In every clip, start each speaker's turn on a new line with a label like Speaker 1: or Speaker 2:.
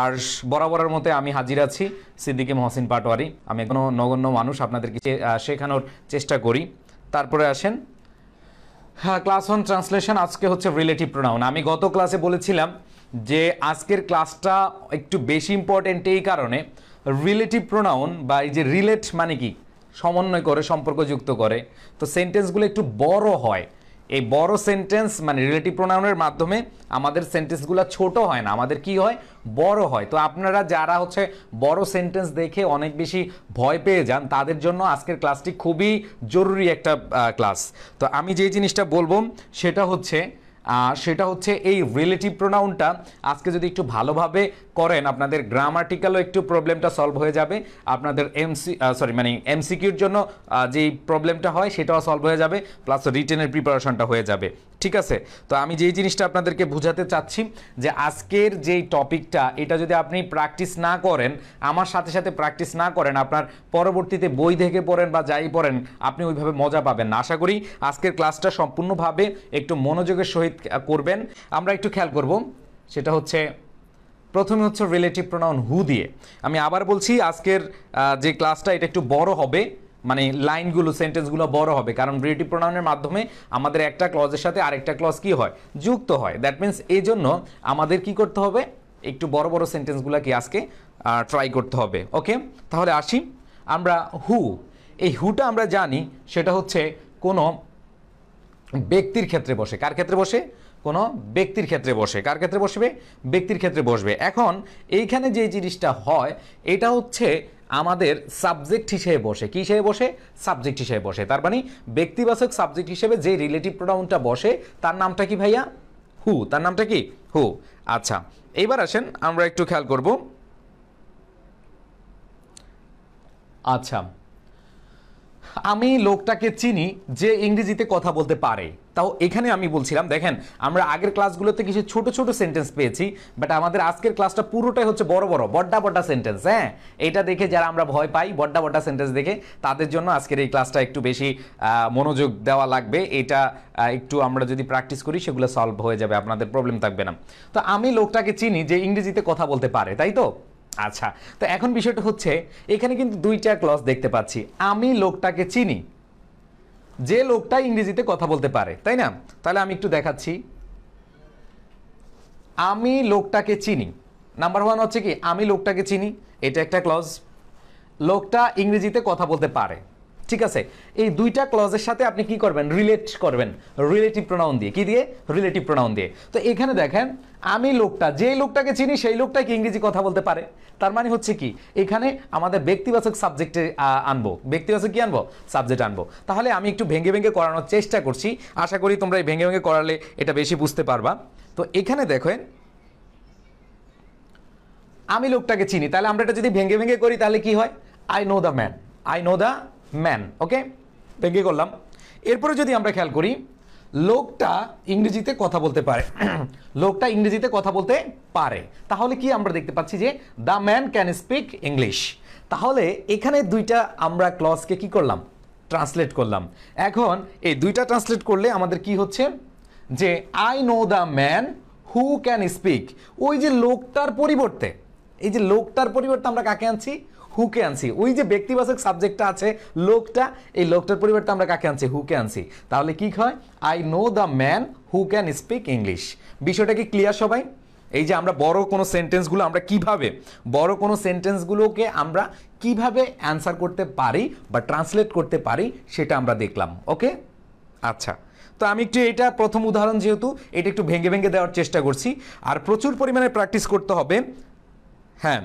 Speaker 1: আর বরাবরের মতে আমি হাজির আছি সিদ্দিকি মহসিন পাটোয়ারি আমি কোনো নগণ্য মানুষ আপনাদেরকে শেখানোর চেষ্টা করি তারপরে আসেন হ্যাঁ ক্লাস ওয়ান ট্রান্সলেশন আজকে হচ্ছে রিলেটিভ প্রোনাউন আমি গত ক্লাসে বলেছিলাম যে আজকের ক্লাসটা একটু বেশি ইম্পর্টেন্ট এই কারণে রিলেটিভ প্রোনাউন বা এই যে রিলেট মানে কি সমন্বয় করে সম্পর্কযুক্ত করে তো সেন্টেন্সগুলো একটু বড় হয় এই বড় সেন্টেন্স মানে রিলেটিভ প্রোনাউনের মাধ্যমে আমাদের সেন্টেন্সগুলো ছোট হয় না আমাদের কি হয় বড় হয় তো আপনারা যারা হচ্ছে বড় সেন্টেন্স দেখে অনেক বেশি ভয় পেয়ে যান তাদের জন্য আজকের ক্লাসটি খুবই জরুরি একটা ক্লাস তো আমি যে জিনিসটা বলবো সেটা হচ্ছে সেটা হচ্ছে এই রিলেটিভ প্রোনাউনটা আজকে যদি একটু ভালোভাবে করেন আপনাদের গ্রামাটিক্যালও একটু প্রবলেমটা সলভ হয়ে যাবে আপনাদের এমসি সরি মানে এমসিকিউর জন্য যে প্রবলেমটা হয় সেটাও সলভ হয়ে যাবে প্লাস রিটেনের প্রিপারেশনটা হয়ে যাবে ঠিক আছে তো আমি যেই জিনিসটা আপনাদেরকে বুঝাতে চাচ্ছি যে আজকের যেই টপিকটা এটা যদি আপনি প্র্যাকটিস না করেন আমার সাথে সাথে প্র্যাকটিস না করেন আপনার পরবর্তীতে বই দেখে পড়েন বা যাই পড়েন আপনি ওইভাবে মজা পাবেন আশা করি আজকের ক্লাসটা সম্পূর্ণভাবে একটু মনোযোগের সহিত করবেন আমরা একটু খেয়াল করব সেটা হচ্ছে প্রথমে হচ্ছে রিলেটিভ প্রোনাউন হু দিয়ে আমি আবার বলছি আজকের যে ক্লাসটা এটা একটু বড় হবে মানে লাইনগুলো সেন্টেন্সগুলো বড় হবে কারণ রিলেটিভ প্রোনাউনের মাধ্যমে আমাদের একটা ক্লজের সাথে আরেকটা ক্লজ কি হয় যুক্ত হয় দ্যাট মিন্স এই জন্য আমাদের কি করতে হবে একটু বড় বড় সেন্টেন্সগুলো কি আজকে ট্রাই করতে হবে ওকে তাহলে আসি আমরা হু এই হুটা আমরা জানি সেটা হচ্ছে কোনো ব্যক্তির ক্ষেত্রে বসে কার ক্ষেত্রে বসে কোনো ব্যক্তির ক্ষেত্রে বসে কার ক্ষেত্রে বসবে ব্যক্তির ক্ষেত্রে বসবে এখন এইখানে যে জিনিসটা হয় এটা হচ্ছে আমাদের সাবজেক্ট হিসেবে বসে কী হিসেবে বসে সাবজেক্ট হিসেবে বসে তার মানে ব্যক্তিবাচক সাবজেক্ট হিসেবে যে রিলেটিভ প্রোডাউনটা বসে তার নামটা কি ভাইয়া হু তার নামটা কি হু আচ্ছা এইবার আসেন আমরা একটু খেয়াল করব আচ্ছা আমি লোকটাকে চিনি যে ইংরেজিতে কথা বলতে পারে তাও এখানে আমি বলছিলাম দেখেন আমরা আগের ক্লাসগুলোতে কিছু ছোট ছোট সেন্টেন্স পেয়েছি বাট আমাদের আজকের ক্লাসটা পুরোটাই হচ্ছে বড় বড় বড্ডা বড্ডা সেন্টেন্স হ্যাঁ এটা দেখে যারা আমরা ভয় পাই বড্ডা বড্ডা সেন্টেন্স দেখে তাদের জন্য আজকের এই ক্লাসটা একটু বেশি মনোযোগ দেওয়া লাগবে এটা একটু আমরা যদি প্র্যাকটিস করি সেগুলো সলভ হয়ে যাবে আপনাদের প্রবলেম থাকবে না তো আমি লোকটাকে চিনি যে ইংরেজিতে কথা বলতে পারে তাই তো আচ্ছা তো এখন বিষয়টা হচ্ছে এখানে কিন্তু দুইটা ক্লস দেখতে পাচ্ছি আমি লোকটাকে চিনি যে লোকটা ইংরেজিতে কথা বলতে পারে তাই না তাহলে আমি একটু দেখাচ্ছি আমি লোকটাকে চিনি নাম্বার ওয়ান হচ্ছে কি আমি লোকটাকে চিনি এটা একটা ক্লজ লোকটা ইংরেজিতে কথা বলতে পারে ঠিক আছে এই দুইটা ক্লজের সাথে আপনি কি করবেন রিলেট করবেন রিলেটিভ প্রোনাউন দিয়ে কি দিয়ে রিলেটিভ প্রোনাউন দিয়ে তো এখানে দেখেন আমি লোকটা যেই লোকটাকে চিনি সেই লোকটাকে ইংরেজি কথা বলতে পারে তার মানে হচ্ছে কি এখানে আমাদের ব্যক্তিবাচক সাবজেক্টে আনবো ব্যক্তিবাচক কি আনবো সাবজেক্ট আনবো তাহলে আমি একটু ভেঙে ভেঙে করানোর চেষ্টা করছি আশা করি তোমরা এই ভেঙে ভেঙে করালে এটা বেশি বুঝতে পারবা তো এখানে দেখেন আমি লোকটাকে চিনি তাহলে আমরা এটা যদি ভেঙে ভেঙে করি তাহলে কি হয় I know the man I know the man okay ব্যাঙ্গে করলাম এরপরে যদি আমরা খেয়াল করি লোকটা ইংরেজিতে কথা বলতে পারে লোকটা ইংরেজিতে কথা বলতে পারে তাহলে কি আমরা দেখতে পাচ্ছি যে the man can speak English তাহলে এখানে দুইটা আমরা ক্লসকে কি করলাম ট্রান্সলেট করলাম এখন এই দুইটা ট্রান্সলেট করলে আমাদের কি হচ্ছে যে I know the man who can speak ওই যে লোকটার পরিবর্তে এই যে লোকটার পরিবর্তে আমরা কাকে আনছি হুকে আনছি ওই যে ব্যক্তিবাচক সাবজেক্টটা আছে লোকটা এই লোকটার পরিবর্তে আমরা কাকে আনছি হুকে আনছি তাহলে কি হয় I know the man who can speak English বিষয়টা কি ক্লিয়ার সবাই এই যে আমরা বড় কোনো সেন্টেন্সগুলো আমরা কিভাবে বড় কোনো সেন্টেন্সগুলোকে আমরা কিভাবে অ্যান্সার করতে পারি বা ট্রান্সলেট করতে পারি সেটা আমরা দেখলাম ওকে আচ্ছা তো আমি একটু এটা প্রথম উদাহরণ যেহেতু এটা একটু ভেঙে ভেঙে দেওয়ার চেষ্টা করছি আর প্রচুর পরিমাণে প্র্যাকটিস করতে হবে হ্যাঁ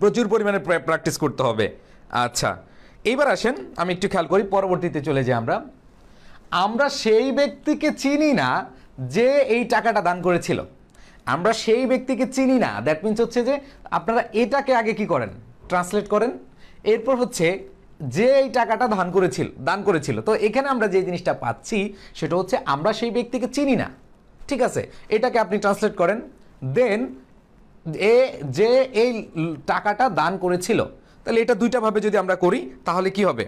Speaker 1: প্রচুর পরিমাণে প্র্যাকটিস করতে হবে আচ্ছা এইবার আসেন আমি একটু খেয়াল করি পরবর্তীতে চলে যাই আমরা আমরা সেই ব্যক্তিকে চিনি না যে এই টাকাটা দান করেছিল আমরা সেই ব্যক্তিকে চিনি না দ্যাট মিন্স হচ্ছে যে আপনারা এটাকে আগে কি করেন ট্রান্সলেট করেন এরপর হচ্ছে যে এই টাকাটা দান করেছিল দান করেছিল তো এখানে আমরা যে জিনিসটা পাচ্ছি সেটা হচ্ছে আমরা সেই ব্যক্তিকে চিনি না ঠিক আছে এটাকে আপনি ট্রান্সলেট করেন দেন এ যে এই টাকাটা দান করেছিল তাহলে এটা দুইটা ভাবে যদি আমরা করি তাহলে কি হবে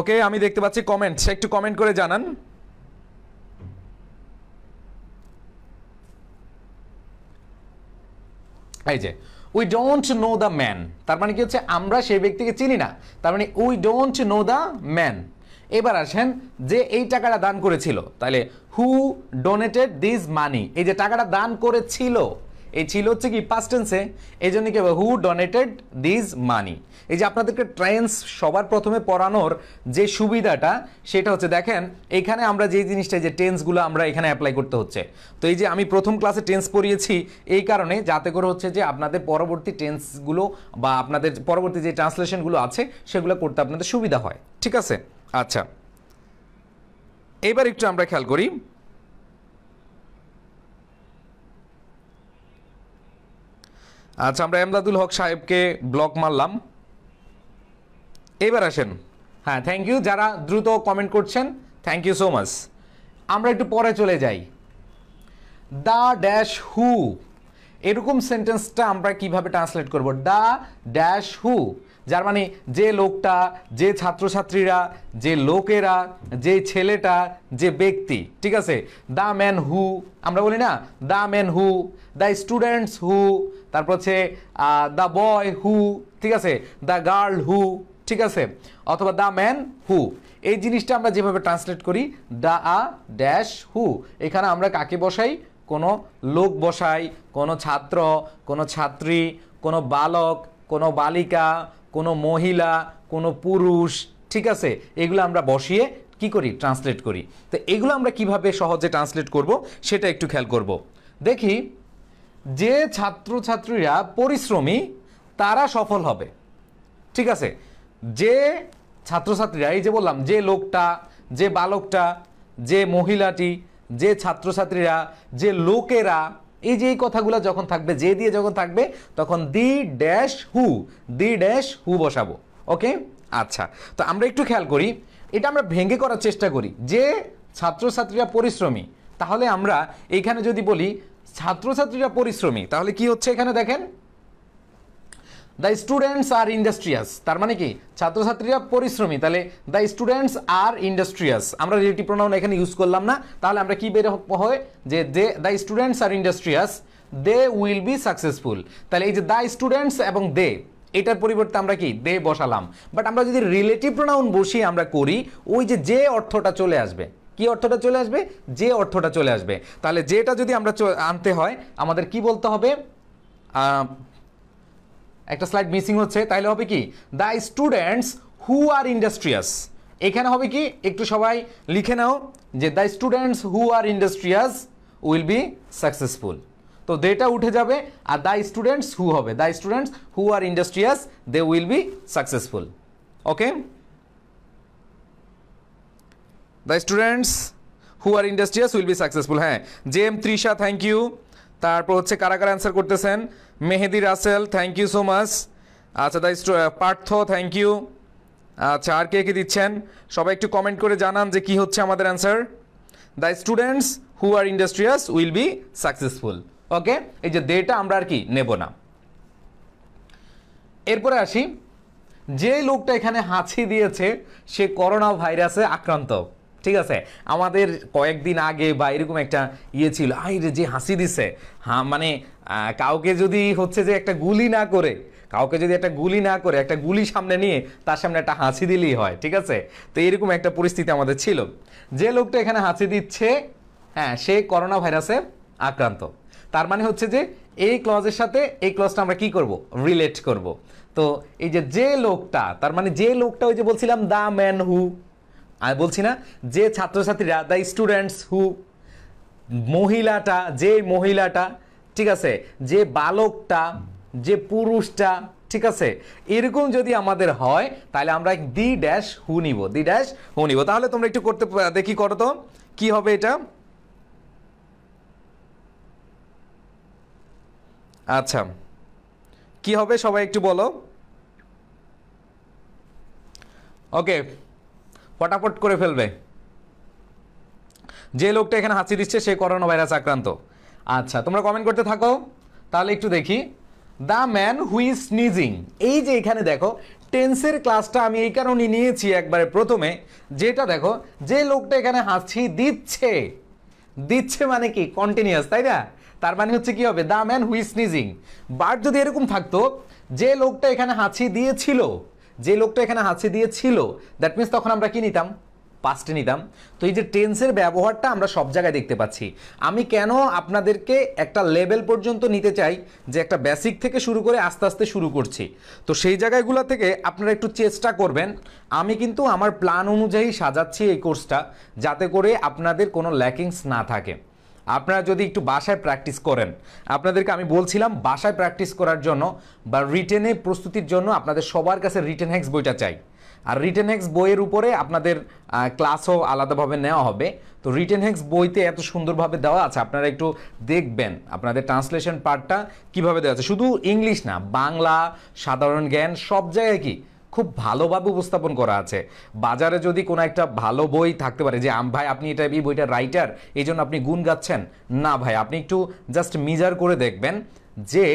Speaker 1: ওকে আমি দেখতে পাচ্ছি কমেন্ট একটু কমেন্ট করে জানান এই যে we don't know the man তার মানে কি হচ্ছে আমরা সেই ব্যক্তিকে চিনি না তার মানে we don't know the man এবার আসেন যে এই টাকাটা দান করেছিল তাহলে হু ডোনেটেড দিস মানি এই যে টাকাটা দান করেছিল এই ছিল হচ্ছে কি পাস্টেন্সে টেন্সে এই জন্য কি হু ডোনেটেড দিস মানি এই যে আপনাদেরকে ট্রেন্স সবার প্রথমে পড়ানোর যে সুবিধাটা সেটা হচ্ছে দেখেন এখানে আমরা যে জিনিসটা যে টেন্সগুলো আমরা এখানে অ্যাপ্লাই করতে হচ্ছে তো এই যে আমি প্রথম ক্লাসে টেন্স পড়িয়েছি এই কারণে যাতে করে হচ্ছে যে আপনাদের পরবর্তী টেন্সগুলো বা আপনাদের পরবর্তী যে ট্রান্সলেশনগুলো আছে সেগুলো করতে আপনাদের সুবিধা হয় ঠিক আছে আচ্ছা এবার একটু আমরা খেয়াল করি আচ্ছা আমরা এমদাদুল হক সাহেবকে ব্লক মারলাম এবার আসেন হ্যাঁ থ্যাংক ইউ যারা দ্রুত কমেন্ট করছেন থ্যাংক ইউ সো মাচ আমরা একটু পরে চলে যাই দা ড্যাশ হু এরকম সেন্টেন্সটা আমরা কিভাবে ট্রান্সলেট করব দা ড্যাশ হু যার মানে যে লোকটা যে ছাত্রছাত্রীরা যে লোকেরা যে ছেলেটা যে ব্যক্তি ঠিক আছে দ্য ম্যান হু আমরা বলি না the man who the students who তারপর হচ্ছে দ্য বয় হু ঠিক আছে দ্য গার্ল হু ঠিক আছে অথবা দ্য ম্যান হু এই জিনিসটা আমরা যেভাবে ট্রান্সলেট করি দ্য আ ড্যাশ হু এখানে আমরা কাকে বসাই কোনো লোক বসাই কোনো ছাত্র কোনো ছাত্রী কোনো বালক কোনো বালিকা কোনো মহিলা কোনো পুরুষ ঠিক আছে এগুলো আমরা বসিয়ে কি করি ট্রান্সলেট করি তো এগুলো আমরা কিভাবে সহজে ট্রান্সলেট করব সেটা একটু খেয়াল করব দেখি যে ছাত্রছাত্রীরা পরিশ্রমী তারা সফল হবে ঠিক আছে যে ছাত্রছাত্রীরা এই যে বললাম যে লোকটা যে বালকটা যে মহিলাটি যে ছাত্রছাত্রীরা যে লোকেরা এই যে এই কথাগুলো যখন থাকবে যে দিয়ে যখন থাকবে তখন the dash who the dash হু বসাবো ওকে আচ্ছা তো আমরা একটু খেয়াল করি এটা আমরা ভেঙে করার চেষ্টা করি যে ছাত্রছাত্রীরা পরিশ্রমী তাহলে আমরা এইখানে যদি বলি ছাত্রছাত্রীরা পরিশ্রমী তাহলে কি হচ্ছে এখানে দেখেন দ্য স্টুডেন্টস আর ইন্ডাস্ট্রিয়াস তার মানে কি ছাত্রছাত্রীরা পরিশ্রমী তাহলে দ্য স্টুডেন্টস আর ইন্ডাস্ট্রিয়াস আমরা রিলেটিভ প্রোনাউন এখানে ইউজ করলাম না তাহলে আমরা কি বের হয় যে they the students are industrious they will be successful তাহলে এই যে দ্য স্টুডেন্টস এবং দে এটার পরিবর্তে আমরা কি দে বসালাম বাট আমরা যদি রিলেটিভ প্রোনাউন বসিয়ে আমরা করি ওই যে যে অর্থটা চলে আসবে কি অর্থটা চলে আসবে যে অর্থটা চলে আসবে তাহলে যেটা যদি আমরা আনতে হয় আমাদের কি বলতে হবে একটা স্লাইড মিসিং হচ্ছে তাহলে হবে কি the students who are industrious এখানে হবে কি একটু সবাই লিখে নাও যে the students who are industrious will be successful তো দেটা উঠে যাবে আর দ্য স্টুডেন্টস হু হবে the students who are industrious they will be successful okay the students who are industrious will be successful হ্যাঁ J M Trisha thank you তারপর হচ্ছে কারা কারা অ্যান্সার করতেছেন Mehedi Rasel thank you so much আচ্ছা দাই পার্থ থ্যাংক ইউ আচ্ছা আর কে কে দিচ্ছেন সবাই একটু কমেন্ট করে জানান যে কি হচ্ছে আমাদের answer the students who are industrious will be successful okay এই যে দেটা আমরা আর কি নেব না এরপরে আসি যে লোকটা এখানে হাঁচি দিয়েছে সে করোনা ভাইরাসে আক্রান্ত ঠিক আছে আমাদের কয়েকদিন আগে বা এরকম একটা ইয়ে ছিল রে যে হাসি দিছে হ্যাঁ মানে কাউকে যদি হচ্ছে যে একটা গুলি না করে কাউকে যদি একটা গুলি না করে একটা গুলি সামনে নিয়ে তার সামনে একটা হাসি দিলেই হয় ঠিক আছে তো এরকম একটা পরিস্থিতি আমাদের ছিল যে লোকটা এখানে হাসি দিচ্ছে হ্যাঁ সে করোনা ভাইরাসে আক্রান্ত তার মানে হচ্ছে যে এই ক্লজের সাথে এই ক্লজটা আমরা কি করব রিলেট করব তো এই যে যে লোকটা তার মানে যে লোকটা ওই যে বলছিলাম দা ম্যান হু আমি বলছি না যে ছাত্রছাত্রীরা দ্য স্টুডেন্টস হু মহিলাটা যে মহিলাটা ঠিক আছে যে বালকটা যে পুরুষটা ঠিক আছে এরকম যদি আমাদের হয় তাহলে আমরা দি ড্যাশ হু নিব দি ড্যাশ হু নিব তাহলে তোমরা একটু করতে দেখি করো তো কী হবে এটা আচ্ছা কি হবে সবাই একটু বলো ওকে পটাপট করে ফেলবে যে লোকটা এখানে হাঁচি দিচ্ছে সে করোনা ভাইরাস আক্রান্ত আচ্ছা তোমরা কমেন্ট করতে থাকো তাহলে একটু দেখি দ্য ম্যান হুই স্নিজিং এই যে এখানে দেখো টেন্সের ক্লাসটা আমি এই কারণে নিয়েছি একবারে প্রথমে যেটা দেখো যে লোকটা এখানে হাসি দিচ্ছে দিচ্ছে মানে কি কন্টিনিউয়াস তাই না তার মানে হচ্ছে কি হবে the man who is sneezing but যদি এরকম থাকতো যে লোকটা এখানে হাঁচি দিয়েছিল যে লোকটা এখানে হাঁচি দিয়েছিল দ্যাট মিনস তখন আমরা কি নিতাম পাস্টে নিতাম তো এই যে টেন্সের ব্যবহারটা আমরা সব জায়গায় দেখতে পাচ্ছি আমি কেন আপনাদেরকে একটা লেভেল পর্যন্ত নিতে চাই যে একটা বেসিক থেকে শুরু করে আস্তে আস্তে শুরু করছি তো সেই জায়গাগুলো থেকে আপনারা একটু চেষ্টা করবেন আমি কিন্তু আমার প্ল্যান অনুযায়ী সাজাচ্ছি এই কোর্সটা যাতে করে আপনাদের কোনো ল্যাকিংস না থাকে আপনারা যদি একটু বাসায় প্র্যাকটিস করেন আপনাদেরকে আমি বলছিলাম বাসায় প্র্যাকটিস করার জন্য বা রিটেনে প্রস্তুতির জন্য আপনাদের সবার কাছে রিটেন হ্যাক্স বইটা চাই আর রিটেন হ্যাক্স বইয়ের উপরে আপনাদের ক্লাসও আলাদাভাবে নেওয়া হবে তো রিটেন হ্যাক্স বইতে এত সুন্দরভাবে দেওয়া আছে আপনারা একটু দেখবেন আপনাদের ট্রান্সলেশন পার্টটা কিভাবে দেওয়া আছে শুধু ইংলিশ না বাংলা সাধারণ জ্ঞান সব জায়গায় কি খুব ভালোভাবে উপস্থাপন করা আছে বাজারে যদি কোনো একটা ভালো বই থাকতে পারে যে আম ভাই আপনি এটা এই বইটা রাইটার এই জন্য আপনি গুণ গাচ্ছেন না ভাই আপনি একটু জাস্ট মিজার করে দেখবেন যে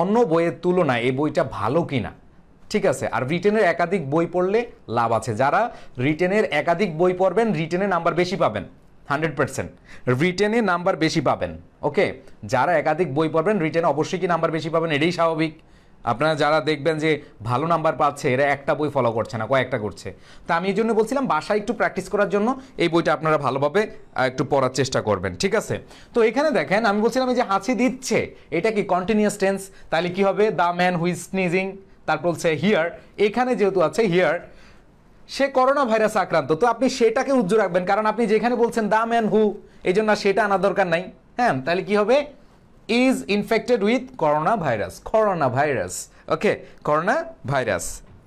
Speaker 1: অন্য বইয়ের তুলনায় এই বইটা ভালো কিনা ঠিক আছে আর রিটেনের একাধিক বই পড়লে লাভ আছে যারা রিটেনের একাধিক বই পড়বেন রিটেনে নাম্বার বেশি পাবেন হান্ড্রেড পার্সেন্ট রিটেনে নাম্বার বেশি পাবেন ওকে যারা একাধিক বই পড়বেন রিটেনে অবশ্যই কি নাম্বার বেশি পাবেন এটাই স্বাভাবিক আপনারা যারা দেখবেন যে ভালো নাম্বার পাচ্ছে এরা একটা বই ফলো করছে না কয়েকটা করছে তা আমি এই জন্য বলছিলাম বাসায় একটু প্র্যাকটিস করার জন্য এই বইটা আপনারা ভালোভাবে একটু পড়ার চেষ্টা করবেন ঠিক আছে তো এখানে দেখেন আমি বলছিলাম যে হাঁচি দিচ্ছে এটা কি কন্টিনিউয়াস টেন্স তাহলে কি হবে দ্য ম্যান হুইজ স্নিজিং তারপর হচ্ছে হিয়ার এখানে যেহেতু আছে হিয়ার সে করোনা ভাইরাস আক্রান্ত তো আপনি সেটাকে উজ্জ্ব রাখবেন কারণ আপনি যেখানে বলছেন দ্য ম্যান হু এই জন্য সেটা আনার দরকার নাই হ্যাঁ তাহলে কি হবে is infected with corona virus corona virus okay corona virus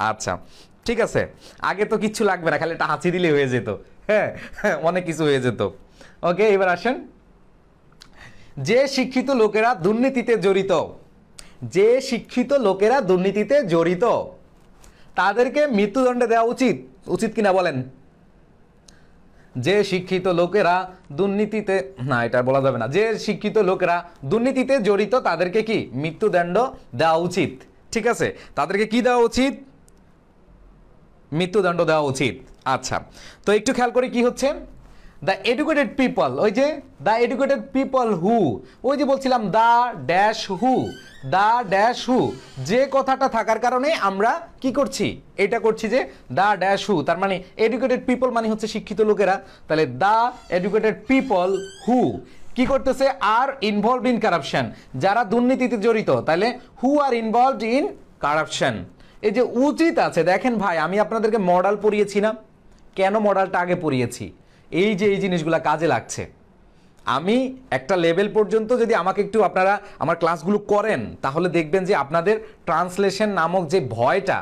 Speaker 1: আচ্ছা ঠিক আছে আগে তো কিচ্ছু লাগবে না খালি এটা হাঁচি দিলে হয়ে যেত হ্যাঁ অনেক কিছু হয়ে যেত ওকে এবার আসেন যে শিক্ষিত লোকেরা দুর্নীতিতে জড়িত যে শিক্ষিত লোকেরা দুর্নীতিতে জড়িত তাদেরকে মৃত্যুদণ্ডে দেওয়া উচিত উচিত কিনা বলেন যে শিক্ষিত লোকেরা দুর্নীতিতে না এটা বলা যাবে না যে শিক্ষিত লোকেরা দুর্নীতিতে জড়িত তাদেরকে কি মৃত্যুদণ্ড দেওয়া উচিত ঠিক আছে তাদেরকে কি দেওয়া উচিত মৃত্যুদণ্ড দেওয়া উচিত আচ্ছা তো একটু খেয়াল করে কি হচ্ছে দ্য এডুকেটেড পিপল ওই যে দ্য এডুকেটেড পিপল হু ওই যে বলছিলাম the dash who the dash হু যে কথাটা থাকার কারণে আমরা কি করছি এটা করছি যে দা ড্যাশ হু তার মানে এডুকেটেড পিপল মানে হচ্ছে শিক্ষিত লোকেরা তাহলে দা এডুকেটেড পিপল হু কি করতেছে আর ইনভলভ ইন কারাপশন যারা দুর্নীতিতে জড়িত তাহলে who are involve in corruption এই যে উচিত আছে দেখেন ভাই আমি আপনাদেরকে মডেল পড়িয়েছি না কেন মডেলটা আগে পড়িয়েছি এই যে এই জিনিসগুলো কাজে লাগছে আমি একটা লেভেল পর্যন্ত যদি আমাকে একটু আপনারা আমার ক্লাসগুলো করেন তাহলে দেখবেন যে আপনাদের ট্রান্সলেশন নামক যে ভয়টা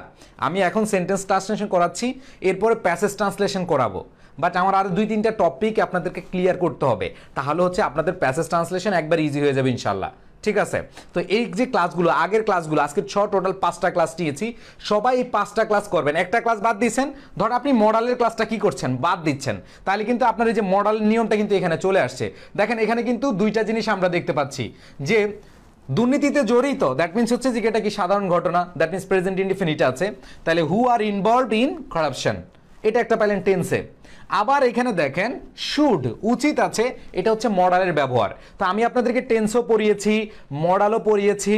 Speaker 1: আমি এখন সেন্টেন্স ট্রান্সলেশন করাচ্ছি এরপরে প্যাসেজ ট্রান্সলেশন করাবো বাট আমার আরও দুই তিনটা টপিক আপনাদেরকে ক্লিয়ার করতে হবে তাহলে হচ্ছে আপনাদের প্যাসেজ ট্রান্সলেশন একবার ইজি হয়ে যাবে ইনশাল্লাহ ঠিক আছে তো এই যে ক্লাসগুলো আগের ক্লাসগুলো আজকে ছ টোটাল পাঁচটা ক্লাস নিয়েছি সবাই এই পাঁচটা ক্লাস করবেন একটা ক্লাস বাদ দিয়েছেন ধর আপনি মডেলের ক্লাসটা কি করছেন বাদ দিচ্ছেন তাহলে কিন্তু আপনার এই যে মডেল নিয়মটা কিন্তু এখানে চলে আসছে দেখেন এখানে কিন্তু দুইটা জিনিস আমরা দেখতে পাচ্ছি যে দুর্নীতিতে জড়িত দ্যাট মিনস হচ্ছে যে এটা কি সাধারণ ঘটনা দ্যাট মিনস প্রেজেন্ট ইনডিফিনিট আছে তাহলে who are involve in corruption এটা একটা পাইলেন টেন্সে আবার এখানে দেখেন শুড উচিত আছে এটা হচ্ছে মডালের ব্যবহার তো আমি আপনাদেরকে টেন্সও পড়িয়েছি মডালও পড়িয়েছি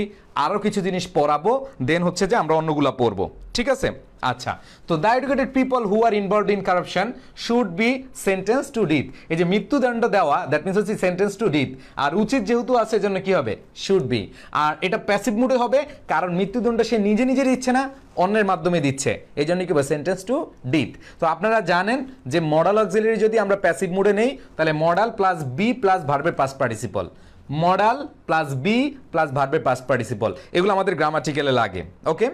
Speaker 1: আরও কিছু জিনিস পড়াবো দেন হচ্ছে যে আমরা অন্যগুলো পড়বো ঠিক আছে আচ্ছা তো the educated people who are involve in corruption should be sentence to death এই যে মৃত্যুদণ্ড দেওয়া দ্যাট মিনস হচ্ছে সেন্টেন্স টু ডিথ আর উচিত যেহেতু আছে জন্য কি হবে শুড বি আর এটা প্যাসিভ মুডে হবে কারণ মৃত্যুদণ্ড সে নিজে নিজে দিচ্ছে না অন্যের মাধ্যমে দিচ্ছে এই জন্য কি হবে সেন্টেন্স টু ডিথ তো আপনারা জানেন যে মডাল অক্সিলারি যদি আমরা প্যাসিভ মুডে নেই তাহলে মডাল প্লাস বি প্লাস ভার্বের past participle modal plus be plus ভার্বের পাস পার্টিসিপল এগুলো আমাদের গ্রামাটিক্যালে লাগে ওকে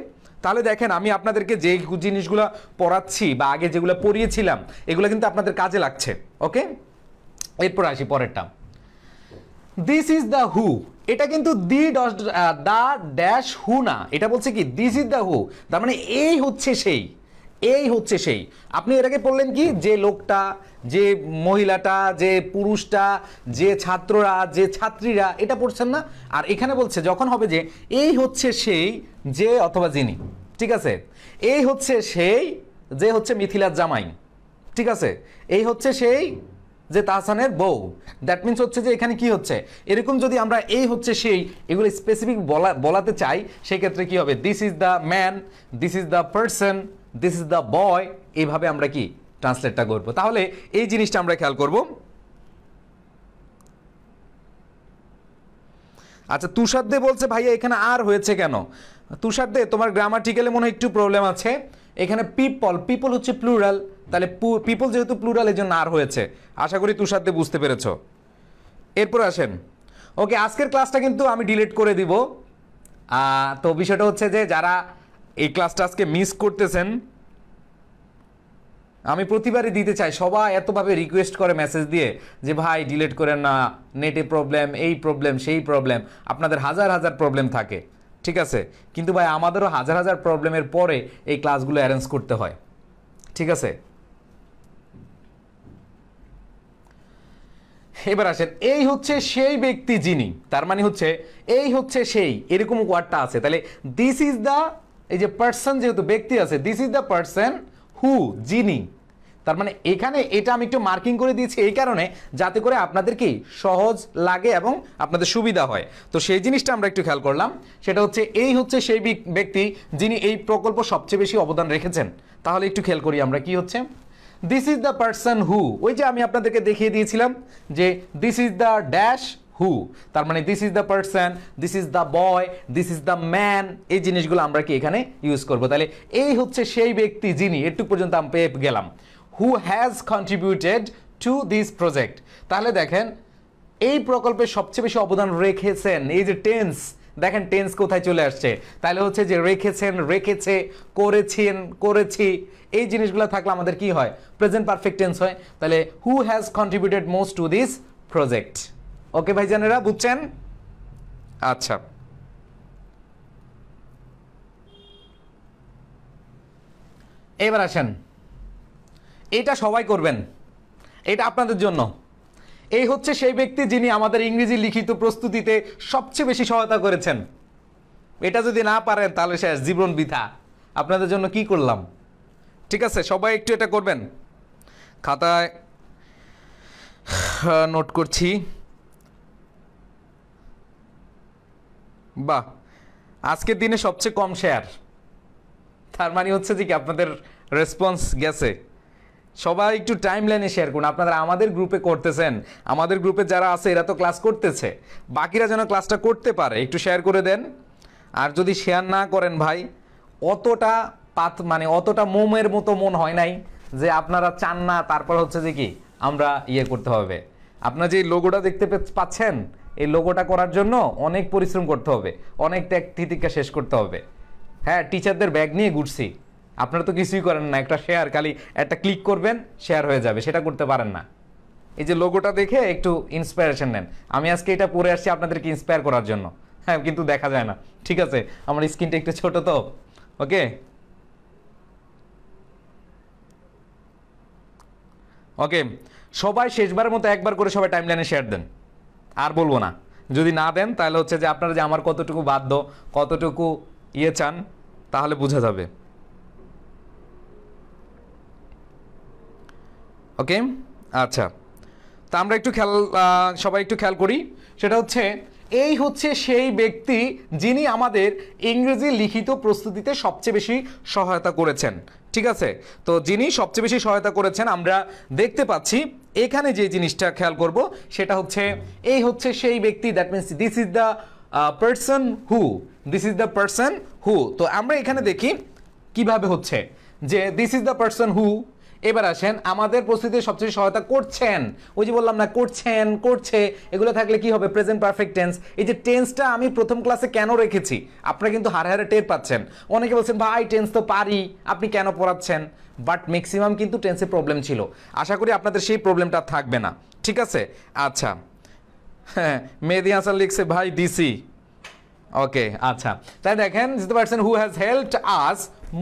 Speaker 1: তাহলে দেখেন আমি আপনাদেরকে যে জিনিসগুলো পড়াচ্ছি বা আগে যেগুলো পড়িয়েছিলাম এগুলো কিন্তু আপনাদের কাজে লাগছে ওকে এরপর আসি পরেরটা দিস ইজ দ্য হু এটা কিন্তু দি ড্যাশ হু না এটা বলছে কি দিস ইজ দ্য হু তার মানে এই হচ্ছে সেই এই হচ্ছে সেই আপনি এর আগে বললেন কি যে লোকটা যে মহিলাটা যে পুরুষটা যে ছাত্ররা যে ছাত্রীরা এটা পড়ছেন না আর এখানে বলছে যখন হবে যে এই হচ্ছে সেই যে অথবা যিনি ঠিক আছে এই হচ্ছে সেই যে হচ্ছে মিথিলার জামাই ঠিক আছে এই হচ্ছে সেই যে তাহসানের বউ দ্যাট মিন্স হচ্ছে যে এখানে কি হচ্ছে এরকম যদি আমরা এই হচ্ছে সেই এগুলো স্পেসিফিক বলা বলাতে চাই সেক্ষেত্রে কি হবে this is the man this is the person this is the boy এইভাবে আমরা কি ট্রান্সলেটটা করবো তাহলে এই জিনিসটা আমরা খেয়াল করব আচ্ছা তুষার দে বলছে ভাইয়া এখানে আর হয়েছে কেন তুষার দে তোমার গ্রামাটিক্যালে মনে হয় একটু প্রবলেম আছে এখানে পিপল পিপল হচ্ছে প্লুরাল তাহলে পিপল যেহেতু প্লুরাল এই জন্য আর হয়েছে আশা করি তুষার দে বুঝতে পেরেছ এরপর আসেন ওকে আজকের ক্লাসটা কিন্তু আমি ডিলিট করে দিব তো বিষয়টা হচ্ছে যে যারা এই ক্লাসটা আজকে মিস করতেছেন আমি প্রতিবারই দিতে চাই সবাই এতভাবে রিকোয়েস্ট করে মেসেজ দিয়ে যে ভাই ডিলেট করেন না নেটে প্রবলেম এই প্রবলেম সেই প্রবলেম আপনাদের হাজার হাজার প্রবলেম থাকে ঠিক আছে কিন্তু ভাই আমাদেরও হাজার হাজার প্রবলেমের পরে এই ক্লাসগুলো অ্যারেঞ্জ করতে হয় ঠিক আছে এবার আসেন এই হচ্ছে সেই ব্যক্তি যিনি তার মানে হচ্ছে এই হচ্ছে সেই এরকম ওয়ার্ডটা আছে তাহলে দিস ইজ দ্য এই যে পার্সন যেহেতু ব্যক্তি আছে this is the person who যিনি তার মানে এখানে এটা আমি একটু মার্কিং করে দিয়েছি এই কারণে যাতে করে আপনাদের কি সহজ লাগে এবং আপনাদের সুবিধা হয় তো সেই জিনিসটা আমরা একটু খেয়াল করলাম সেটা হচ্ছে এই হচ্ছে সেই ব্যক্তি যিনি এই প্রকল্প সবচেয়ে বেশি অবদান রেখেছেন তাহলে একটু খেয়াল করি আমরা কি হচ্ছে this is the person who ওই যে আমি আপনাদেরকে দেখিয়ে দিয়েছিলাম যে this is the dash who তার মানে this is the person this is the boy this is the man এই জিনিসগুলো আমরা কি এখানে ইউজ করব তাহলে এই হচ্ছে সেই ব্যক্তি যিনি একটু পর্যন্ত আমি পেয়ে গেলাম who has contributed to this project তাহলে দেখেন এই প্রকল্পে সবচেয়ে বেশি অবদান রেখেছেন এই যে টেন্স দেখেন টেন্স কোথায় চলে আসছে তাহলে হচ্ছে যে রেখেছেন রেখেছে করেছেন করেছি এই জিনিসগুলো থাকলে আমাদের কি হয় প্রেজেন্ট পারফেক্ট টেন্স হয় তাহলে who has contributed most to this project okay ভাইজানেরা বুঝছেন আচ্ছা এবার আসেন এটা সবাই করবেন এটা আপনাদের জন্য এই হচ্ছে সেই ব্যক্তি যিনি আমাদের ইংরেজি লিখিত প্রস্তুতিতে সবচেয়ে বেশি সহায়তা করেছেন এটা যদি না পারেন তাহলে শেষ জীবন বৃথা আপনাদের জন্য কি করলাম ঠিক আছে সবাই একটু এটা করবেন খাতায় নোট করছি বাহ আজকের দিনে সবচেয়ে কম শেয়ার তার মানে হচ্ছে যে কি আপনাদের রেসপন্স গেছে সবাই একটু টাইম লাইনে শেয়ার করুন আপনারা আমাদের গ্রুপে করতেছেন আমাদের গ্রুপে যারা আছে এরা তো ক্লাস করতেছে বাকিরা যেন ক্লাসটা করতে পারে একটু শেয়ার করে দেন আর যদি শেয়ার না করেন ভাই অতটা পাত মানে অতটা মোমের মতো মন হয় নাই যে আপনারা চান না তারপর হচ্ছে যে কি আমরা ইয়ে করতে হবে আপনার যে লোগোটা দেখতে পাচ্ছেন এই লোগোটা করার জন্য অনেক পরিশ্রম করতে হবে অনেক ত্যাগ তিতিক্ষা শেষ করতে হবে হ্যাঁ টিচারদের ব্যাগ নিয়ে ঘুরছি আপনারা তো কিছুই করেন না একটা শেয়ার খালি একটা ক্লিক করবেন শেয়ার হয়ে যাবে সেটা করতে পারেন না এই যে লোগোটা দেখে একটু ইন্সপায়ারেশন নেন আমি আজকে এটা পরে আসছি আপনাদেরকে ইন্সপায়ার করার জন্য হ্যাঁ কিন্তু দেখা যায় না ঠিক আছে আমার স্কিনটা একটু ছোট তো ওকে ওকে সবাই শেষবারের মতো একবার করে সবাই টাইমলাইনে শেয়ার দেন আর বলবো না যদি না দেন তাহলে হচ্ছে যে আপনারা যে আমার কতটুকু বাধ্য কতটুকু ইয়ে চান তাহলে বোঝা যাবে ওকে আচ্ছা তা আমরা একটু খেয়াল সবাই একটু খেয়াল করি সেটা হচ্ছে এই হচ্ছে সেই ব্যক্তি যিনি আমাদের ইংরেজি লিখিত প্রস্তুতিতে সবচেয়ে বেশি সহায়তা করেছেন ঠিক আছে তো যিনি সবচেয়ে বেশি সহায়তা করেছেন আমরা দেখতে পাচ্ছি এখানে যে জিনিসটা খেয়াল করব সেটা হচ্ছে এই হচ্ছে সেই ব্যক্তি that means this is the person who this is the person who তো আমরা এখানে দেখি কিভাবে হচ্ছে যে this is the person who এবার আসেন আমাদের প্রস্তুতির সবচেয়ে সহায়তা করছেন ওই যে বললাম না করছেন করছে এগুলো থাকলে কি হবে প্রেজেন্ট পারফেক্ট টেন্স এই যে টেন্সটা আমি প্রথম ক্লাসে কেন রেখেছি আপনারা কিন্তু হারে হারে টের পাচ্ছেন অনেকে বলছেন ভাই টেন্স তো পারি আপনি কেন পড়াচ্ছেন বাট ম্যাক্সিমাম কিন্তু টেন্সের প্রবলেম ছিল আশা করি আপনাদের সেই প্রবলেমটা থাকবে না ঠিক আছে আচ্ছা হ্যাঁ মেহেদি হাসান লিখছে ভাই ডিসি ওকে আচ্ছা তাই দেখেন বুঝতে পারছেন who has helped us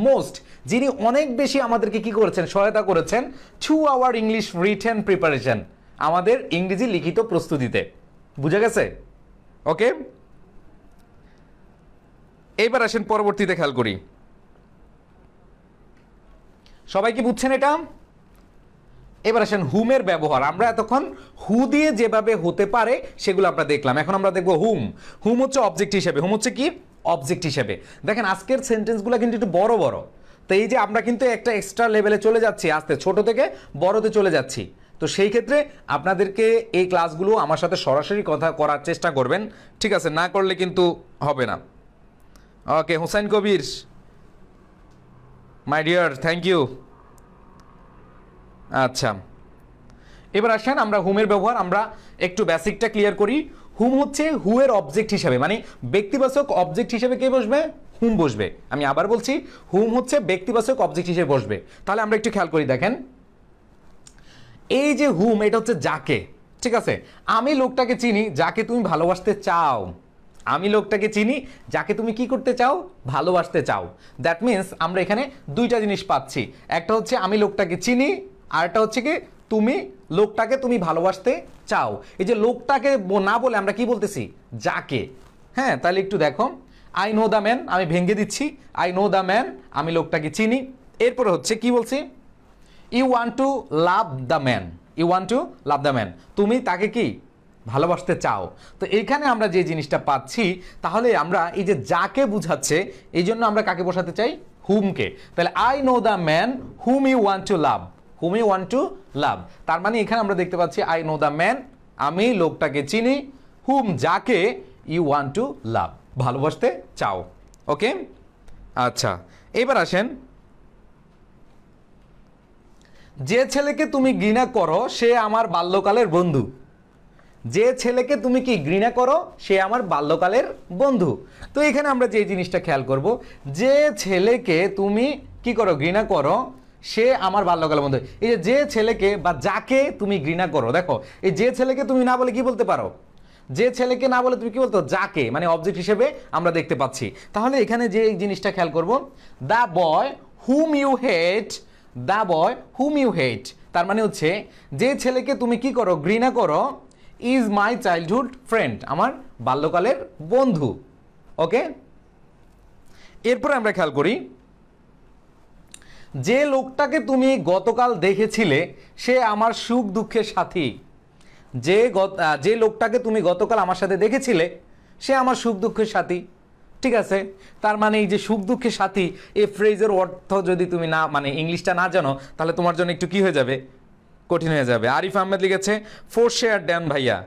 Speaker 1: most যিনি অনেক বেশি আমাদেরকে কি করেছেন সহায়তা করেছেন to our English and preparation আমাদের ইংরেজি লিখিত প্রস্তুতিতে বুঝা গেছে ওকে এবার আসেন পরবর্তীতে খেয়াল করি সবাই কি বুঝছেন এটা এবার আসেন হুমের ব্যবহার আমরা এতক্ষণ হু দিয়ে যেভাবে হতে পারে সেগুলো আমরা দেখলাম এখন আমরা দেখব হুম হুম হচ্ছে অবজেক্ট হিসেবে হুম হচ্ছে কি অবজেক্ট হিসেবে দেখেন আজকের সেন্টেন্সগুলো কিন্তু একটু বড় বড় তো এই যে আমরা কিন্তু একটা এক্সট্রা লেভেলে চলে যাচ্ছি আস্তে ছোট থেকে বড়তে চলে যাচ্ছি তো সেই ক্ষেত্রে আপনাদেরকে এই ক্লাসগুলো আমার সাথে সরাসরি কথা করার চেষ্টা করবেন ঠিক আছে না করলে কিন্তু হবে না okay Hussain Kabir my dear thank you আচ্ছা এবার আসেন আমরা হোমের ব্যবহার আমরা একটু বেসিকটা ক্লিয়ার করি হুম হচ্ছে হু এর অবজেক্ট হিসাবে মানে ব্যক্তিবাচক অবজেক্ট হিসেবে কে বসবে হুম বসবে আমি আবার বলছি হুম হচ্ছে ব্যক্তিবাচক অবজেক্ট হিসেবে বসবে তাহলে আমরা একটু খেয়াল করি দেখেন এই যে হুম এটা হচ্ছে যাকে ঠিক আছে আমি লোকটাকে চিনি যাকে তুমি ভালোবাসতে চাও আমি লোকটাকে চিনি যাকে তুমি কি করতে চাও ভালোবাসতে চাও দ্যাট মিন্স আমরা এখানে দুইটা জিনিস পাচ্ছি একটা হচ্ছে আমি লোকটাকে চিনি আরটা হচ্ছে কি তুমি লোকটাকে তুমি ভালোবাসতে চাও এই যে লোকটাকে না বলে আমরা কি বলতেছি যাকে হ্যাঁ তাহলে একটু দেখো আই নো দ্য ম্যান আমি ভেঙে দিচ্ছি আই নো দ্য ম্যান আমি লোকটাকে চিনি এরপরে হচ্ছে কি বলছি you want to love the man you want to love the man তুমি তাকে কি ভালোবাসতে চাও তো এইখানে আমরা যে জিনিসটা পাচ্ছি তাহলে আমরা এই যে যাকে বুঝাচ্ছে এই জন্য আমরা কাকে বসাতে চাই হুমকে তাহলে I know the man whom you want to love whom you want to love তার মানে এখানে আমরা দেখতে পাচ্ছি আই নো দ্য ম্যান আমি লোকটাকে চিনি হুম যাকে ইউ ওয়ান্ট টু লাভ ভালোবাসতে চাও ওকে আচ্ছা এবার আসেন যে ছেলেকে তুমি ঘৃণা করো সে আমার বাল্যকালের বন্ধু যে ছেলেকে তুমি কি ঘৃণা করো সে আমার বাল্যকালের বন্ধু তো এখানে আমরা যে জিনিসটা খেয়াল করব যে ছেলেকে তুমি কি করো ঘৃণা করো সে আমার বাল্যকালের বন্ধু এই যে যে ছেলেকে বা যাকে তুমি ঘৃণা করো দেখো এই যে ছেলেকে তুমি না বলে কি বলতে পারো যে ছেলেকে না বলে তুমি কি বলতো যাকে মানে অবজেক্ট হিসেবে আমরা দেখতে পাচ্ছি তাহলে এখানে যে জিনিসটা খেয়াল করবো the boy whom you hate the boy whom you hate তার মানে হচ্ছে যে ছেলেকে তুমি কি করো ঘৃণা করো ইজ মাই চাইল্ডহুড ফ্রেন্ড আমার বাল্যকালের বন্ধু ওকে এরপরে আমরা খেয়াল করি যে লোকটাকে তুমি গতকাল দেখেছিলে সে আমার সুখ দুঃখের সাথী যে যে লোকটাকে তুমি গতকাল আমার সাথে দেখেছিলে সে আমার সুখ দুঃখের সাথী ঠিক আছে তার মানে এই যে সুখ দুঃখের সাথী এ ফ্রেজের অর্থ যদি তুমি না মানে ইংলিশটা না জানো তাহলে তোমার জন্য একটু কি হয়ে যাবে কঠিন হয়ে যাবে আরিফ আহমেদ লিখেছে ফোর শেয়ার দেন ভাইয়া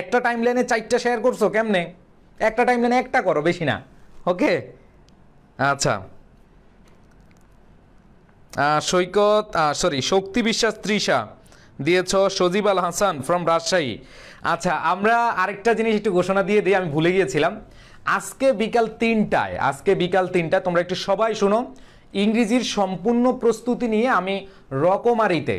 Speaker 1: একটা টাইম লাইনে চারটা শেয়ার করছো কেমনে একটা টাইম লাইনে একটা করো বেশি না ওকে আচ্ছা সৈকত সরি শক্তি বিশ্বাস তৃষা দিয়েছ সজিব আল হাসান ফ্রম রাজশাহী আচ্ছা আমরা আরেকটা জিনিস একটু ঘোষণা দিয়ে দিই আমি ভুলে গিয়েছিলাম আজকে বিকাল তিনটায় আজকে বিকাল তিনটায় তোমরা একটু সবাই শোনো ইংরেজির সম্পূর্ণ প্রস্তুতি নিয়ে আমি রকমারিতে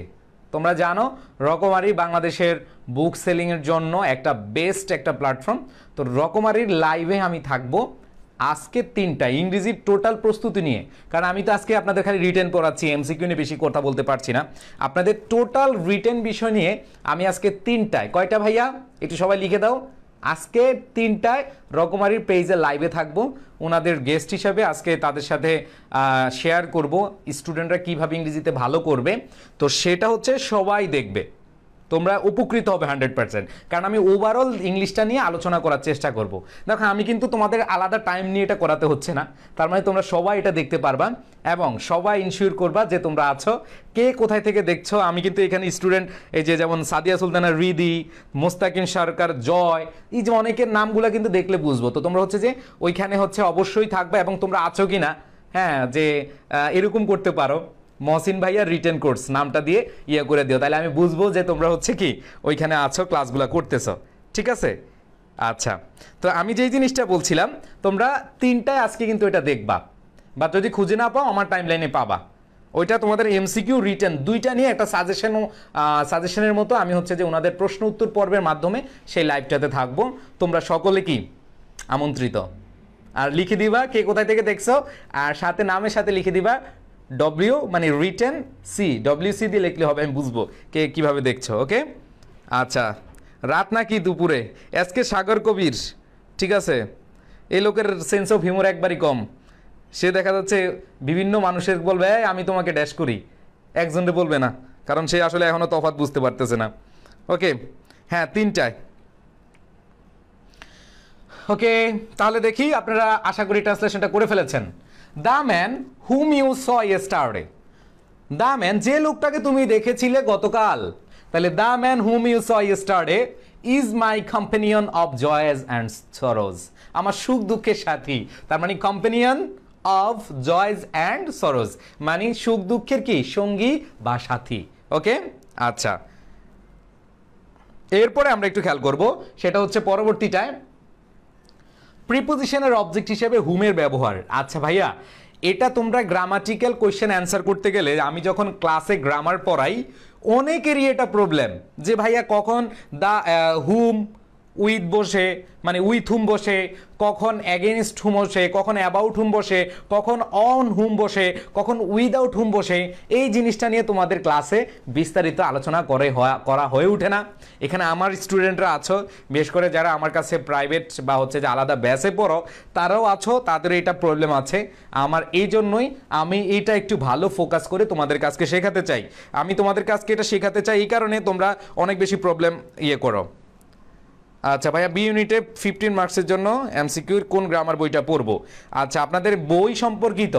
Speaker 1: তোমরা জানো রকমারি বাংলাদেশের বুক সেলিংয়ের জন্য একটা বেস্ট একটা প্ল্যাটফর্ম তো রকমারির লাইভে আমি থাকবো আজকে তিনটা ইংরেজির টোটাল প্রস্তুতি নিয়ে কারণ আমি তো আজকে আপনাদের খালি রিটেন পড়াচ্ছি এমসিকিউ নিয়ে বেশি কথা বলতে পারছি না আপনাদের টোটাল রিটেন বিষয় নিয়ে আমি আজকে তিনটায় কয়টা ভাইয়া একটু সবাই লিখে দাও আজকে তিনটায় রকমারির পেজে লাইভে থাকব ওনাদের গেস্ট হিসাবে আজকে তাদের সাথে শেয়ার করব স্টুডেন্টরা কিভাবে ইংরেজিতে ভালো করবে তো সেটা হচ্ছে সবাই দেখবে তোমরা উপকৃত হবে হান্ড্রেড পার্সেন্ট কারণ আমি ওভারঅল ইংলিশটা নিয়ে আলোচনা করার চেষ্টা করব দেখো আমি কিন্তু তোমাদের আলাদা টাইম নিয়ে এটা করাতে হচ্ছে না তার মানে তোমরা সবাই এটা দেখতে পারবা এবং সবাই ইনশিওর করবা যে তোমরা আছো কে কোথায় থেকে দেখছো আমি কিন্তু এখানে স্টুডেন্ট এই যে যেমন সাদিয়া সুলতানা রিদি মোস্তাকিম সরকার জয় এই যে অনেকের নামগুলো কিন্তু দেখলে বুঝবো তো তোমরা হচ্ছে যে ওইখানে হচ্ছে অবশ্যই থাকবে এবং তোমরা আছো কি না হ্যাঁ যে এরকম করতে পারো মহসিন ভাইয়া রিটেন কোর্স নামটা দিয়ে ইয়ে করে দিও তাহলে আমি বুঝবো যে তোমরা হচ্ছে কি ওইখানে আছো ক্লাসগুলো করতেছ ঠিক আছে আচ্ছা তো আমি যেই জিনিসটা বলছিলাম তোমরা তিনটায় আজকে কিন্তু এটা দেখবা বা যদি খুঁজে না পাও আমার টাইম লাইনে পাবা ওইটা তোমাদের এমসিকিউ রিটার্ন দুইটা নিয়ে একটা সাজেশনও সাজেশনের মতো আমি হচ্ছে যে ওনাদের প্রশ্ন উত্তর পর্বের মাধ্যমে সেই লাইভটাতে থাকবো তোমরা সকলে কি আমন্ত্রিত আর লিখে দিবা কে কোথায় থেকে দেখছো আর সাথে নামের সাথে লিখে দিবা ডব্লিউ মানে রিটেন সি ডব্লিউ সি দিয়ে লিখলে হবে আমি বুঝবো কে কীভাবে দেখছো ওকে আচ্ছা রাত নাকি দুপুরে এসকে সাগর কবির ঠিক আছে এই লোকের সেন্স অফ হিউমার একবারই কম সে দেখা যাচ্ছে বিভিন্ন মানুষের বলবে আমি তোমাকে ড্যাশ করি একজনে বলবে না কারণ সে আসলে এখনও তফাত বুঝতে পারতেছে না ওকে হ্যাঁ তিনটায় ওকে তাহলে দেখি আপনারা আশা করি ট্রান্সলেশনটা করে ফেলেছেন the man whom you saw yesterday the man যে লোকটাকে তুমি দেখেছিলে গতকাল তাহলে the man whom you saw yesterday is my companion of joys and sorrows আমার সুখ দুঃখের সাথী তার মানে companion of joys and sorrows মানে সুখ দুঃখের কি সঙ্গী বা সাথী ওকে আচ্ছা এরপরে আমরা একটু খেয়াল করব সেটা হচ্ছে পরবর্তী টাইম প্রিপোজিশনের অবজেক্ট হিসেবে হুমের ব্যবহার আচ্ছা ভাইয়া এটা তোমরা গ্রামাটিক্যাল কোয়েশ্চেন অ্যান্সার করতে গেলে আমি যখন ক্লাসে গ্রামার পড়াই অনেকেরই এটা প্রবলেম যে ভাইয়া কখন দা হুম উইথ বসে মানে উইথ হুম বসে কখন অ্যাগেনস্ট হুম বসে কখন অ্যাবাউট হুম বসে কখন অন হুম বসে কখন উইদাউট হুম বসে এই জিনিসটা নিয়ে তোমাদের ক্লাসে বিস্তারিত আলোচনা করে করা হয়ে ওঠে না এখানে আমার স্টুডেন্টরা আছো বিশেষ করে যারা আমার কাছে প্রাইভেট বা হচ্ছে যে আলাদা ব্যাসে পড়ো তারাও আছো তাদের এটা প্রবলেম আছে আমার এই জন্যই আমি এটা একটু ভালো ফোকাস করে তোমাদের কাছকে শেখাতে চাই আমি তোমাদের কাছকে এটা শেখাতে চাই এই কারণে তোমরা অনেক বেশি প্রবলেম ইয়ে করো আচ্ছা ভাইয়া বি ইউনিটে ফিফটিন মার্কসের জন্য এমসিকিউর কোন গ্রামার বইটা পড়বো আচ্ছা আপনাদের বই সম্পর্কিত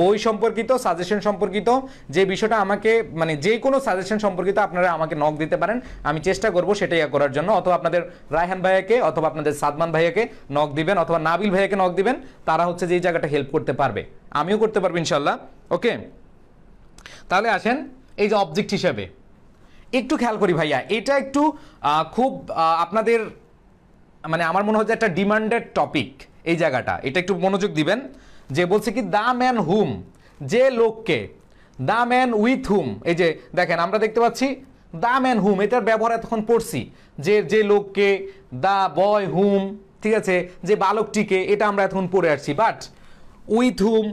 Speaker 1: বই সম্পর্কিত সাজেশন সম্পর্কিত যে বিষয়টা আমাকে মানে যে কোনো সাজেশন সম্পর্কিত আপনারা আমাকে নক দিতে পারেন আমি চেষ্টা করব সেটাই করার জন্য অথবা আপনাদের রায়হান ভাইয়াকে অথবা আপনাদের সাদমান ভাইয়াকে নক দিবেন অথবা নাবিল ভাইয়াকে নক দিবেন তারা হচ্ছে যে এই জায়গাটা হেল্প করতে পারবে আমিও করতে পারবো ইনশাল্লাহ ওকে তাহলে আসেন এই যে অবজেক্ট হিসাবে একটু খেয়াল করি ভাইয়া এটা একটু খুব আপনাদের মানে আমার মনে হচ্ছে একটা ডিমান্ডেড টপিক এই জায়গাটা এটা একটু মনোযোগ দিবেন যে বলছে কি দ্য ম্যান হুম যে লোককে দ্য ম্যান উইথ হুম এই যে দেখেন আমরা দেখতে পাচ্ছি দ্য ম্যান হুম এটার ব্যবহার এতক্ষণ পড়ছি যে যে লোককে দ্য বয় হুম ঠিক আছে যে বালকটিকে এটা আমরা এতক্ষণ পড়ে আসছি but with whom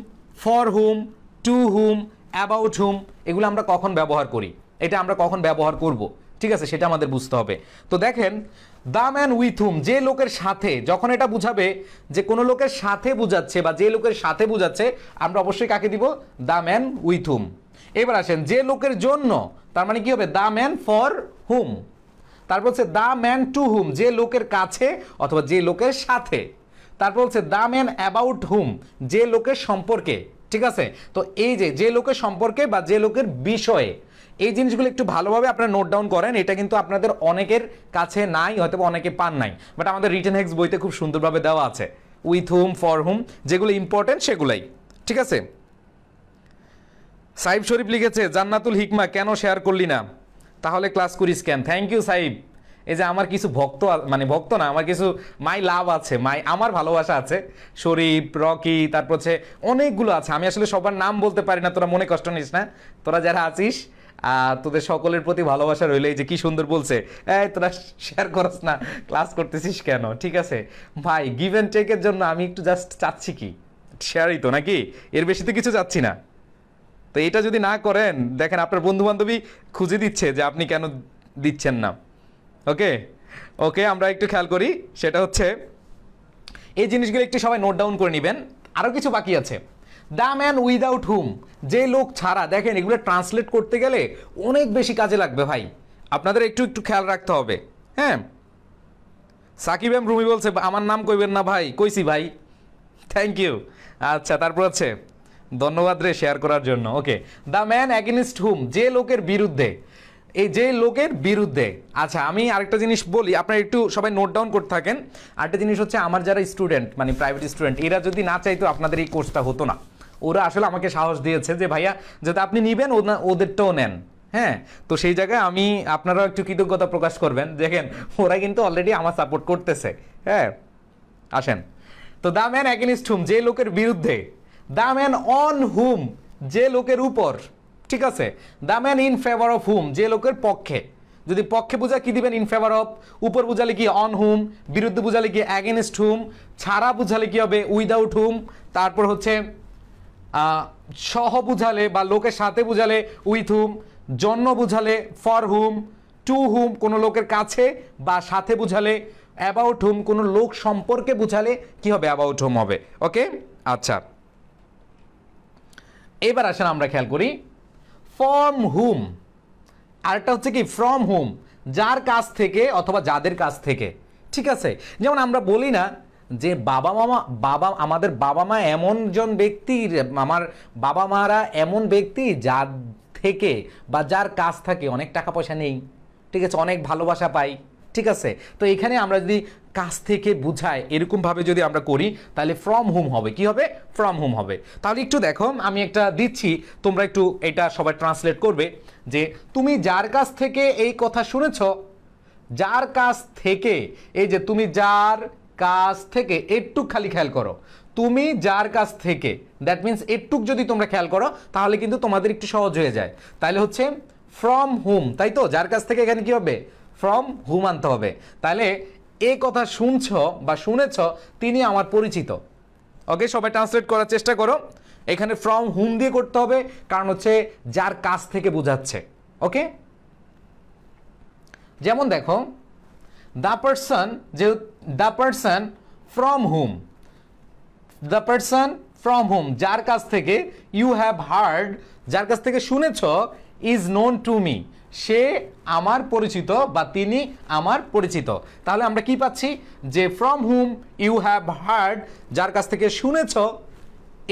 Speaker 1: for whom to whom about whom এগুলো আমরা কখন ব্যবহার করি এটা আমরা কখন ব্যবহার করব। ঠিক আছে সেটা আমাদের বুঝতে হবে তো দেখেন দ্য ম্যান উইথ হুম যে লোকের সাথে যখন এটা বুঝাবে যে কোনো লোকের সাথে বুঝাচ্ছে বা যে লোকের সাথে বুঝাচ্ছে আমরা অবশ্যই কাকে দিব দা ম্যান উইথ হুম এবার আসেন যে লোকের জন্য তার মানে কি হবে দা ম্যান ফর হুম তারপর হচ্ছে দ্য ম্যান টু হুম যে লোকের কাছে অথবা যে লোকের সাথে তারপর হচ্ছে দা ম্যান অ্যাবাউট হুম যে লোকের সম্পর্কে ঠিক আছে তো এই যে যে লোকের সম্পর্কে বা যে লোকের বিষয়ে এই জিনিসগুলো একটু ভালোভাবে আপনারা নোট ডাউন করেন এটা কিন্তু আপনাদের অনেকের কাছে নাই হয়তো অনেকে পান নাই বাট আমাদের রিটার্ন হেক্স বইতে খুব সুন্দরভাবে দেওয়া আছে উইথ হুম ফর হুম যেগুলো ইম্পর্টেন্ট সেগুলাই ঠিক আছে সাইব শরীফ লিখেছে জান্নাতুল হিকমা কেন শেয়ার করলি না তাহলে ক্লাস করিস কেন থ্যাংক ইউ সাইব এই যে আমার কিছু ভক্ত মানে ভক্ত না আমার কিছু মাই লাভ আছে মাই আমার ভালোবাসা আছে শরীফ রকি তারপর হচ্ছে অনেকগুলো আছে আমি আসলে সবার নাম বলতে পারি না তোরা মনে কষ্ট নিস না তোরা যারা আছিস তোদের সকলের প্রতি ভালোবাসা রইলেই যে কি সুন্দর বলছে এই তোরা শেয়ার করস না ক্লাস করতেছিস কেন ঠিক আছে ভাই গিভ অ্যান্ড টেকের জন্য আমি একটু জাস্ট চাচ্ছি কি শেয়ারই তো নাকি এর বেশি তো কিছু চাচ্ছি না তো এটা যদি না করেন দেখেন আপনার বন্ধু বান্ধবী খুঁজে দিচ্ছে যে আপনি কেন দিচ্ছেন না ওকে ওকে আমরা একটু খেয়াল করি সেটা হচ্ছে এই জিনিসগুলো একটু সবাই নোট ডাউন করে নেবেন আরও কিছু বাকি আছে দ্য ম্যান উইদাউট হুম যে লোক ছাড়া দেখেন এগুলো ট্রান্সলেট করতে গেলে অনেক বেশি কাজে লাগবে ভাই আপনাদের একটু একটু খেয়াল রাখতে হবে হ্যাঁ সাকিব এম রুমি বলছে আমার নাম কইবেন না ভাই কইছি ভাই থ্যাংক ইউ আচ্ছা তারপর আছে ধন্যবাদ রে শেয়ার করার জন্য okay the man against whom যে লোকের বিরুদ্ধে এই যে লোকের বিরুদ্ধে আচ্ছা আমি আরেকটা জিনিস বলি আপনারা একটু সবাই নোট ডাউন করতে থাকেন আরেকটা জিনিস হচ্ছে আমার যারা স্টুডেন্ট মানে প্রাইভেট স্টুডেন্ট এরা যদি না চাইতো আপনাদের এই কোর্সটা হতো না ওরা আসলে আমাকে সাহস দিয়েছে যে ভাইয়া যাতে আপনি নিবেন ওদেরটাও নেন হ্যাঁ তো সেই জায়গায় আমি আপনারাও একটু কৃতজ্ঞতা প্রকাশ করবেন দেখেন ওরা কিন্তু অলরেডি আমার সাপোর্ট করতেছে হ্যাঁ আসেন তো দা ম্যান অ্যাগেনিস্ট হুম যে লোকের বিরুদ্ধে দা ম্যান অন হুম যে লোকের উপর ঠিক আছে the man in favour of whom যে লোকের পক্ষে যদি পক্ষে বোঝা কি দিবেন ইন ফেভার অফ উপর বুঝালে কি অন হুম বিরুদ্ধে বুঝালে কি অ্যাগেনিস্ট হুম ছাড়া বুঝালে কি হবে উইদাউট হুম তারপর হচ্ছে সহ বুঝালে বা লোকের সাথে বুঝালে উইথ হুম জন্য বুঝালে ফর হুম টু হুম কোনো লোকের কাছে বা সাথে বুঝালে অ্যাবাউট হুম কোনো লোক সম্পর্কে বুঝালে কি হবে অ্যাবাউট হুম হবে ওকে আচ্ছা এবার আসলে আমরা খেয়াল করি ফর্ম হুম আরেকটা হচ্ছে কি ফ্রম হুম যার কাছ থেকে অথবা যাদের কাছ থেকে ঠিক আছে যেমন আমরা বলি না যে বাবা মামা বাবা আমাদের বাবা মা এমনজন ব্যক্তির আমার বাবা মারা এমন ব্যক্তি যার থেকে বা যার কাজ থাকে অনেক টাকা পয়সা নেই ঠিক আছে অনেক ভালোবাসা পাই ঠিক আছে তো এখানে আমরা যদি কাজ থেকে বুঝাই এরকমভাবে যদি আমরা করি তাহলে ফ্রম হোম হবে কি হবে ফ্রম হোম হবে তাহলে একটু দেখো আমি একটা দিচ্ছি তোমরা একটু এটা সবাই ট্রান্সলেট করবে যে তুমি যার কাছ থেকে এই কথা শুনেছ যার কাছ থেকে এই যে তুমি যার কাছ থেকে এটুক খালি খেয়াল করো তুমি যার কাছ থেকে দ্যাট মিন্স এটুক যদি তোমরা খেয়াল করো তাহলে কিন্তু তোমাদের একটু সহজ হয়ে যায় তাহলে হচ্ছে ফ্রম হুম তাই তো যার কাছ থেকে এখানে কী হবে ফ্রম হুম আনতে হবে তাহলে এ কথা শুনছ বা শুনেছ তিনি আমার পরিচিত ওকে সবাই ট্রান্সলেট করার চেষ্টা করো এখানে ফ্রম হুম দিয়ে করতে হবে কারণ হচ্ছে যার কাছ থেকে বোঝাচ্ছে ওকে যেমন দেখো দ্য পার্সন যেহেতু the person from whom the person from whom যার কাছ থেকে ইউ হ্যাভ হার্ড যার কাছ থেকে শুনেছ ইজ নোন টু মি সে আমার পরিচিত বা তিনি আমার পরিচিত তাহলে আমরা কি পাচ্ছি যে from whom you have heard যার কাছ থেকে শুনেছ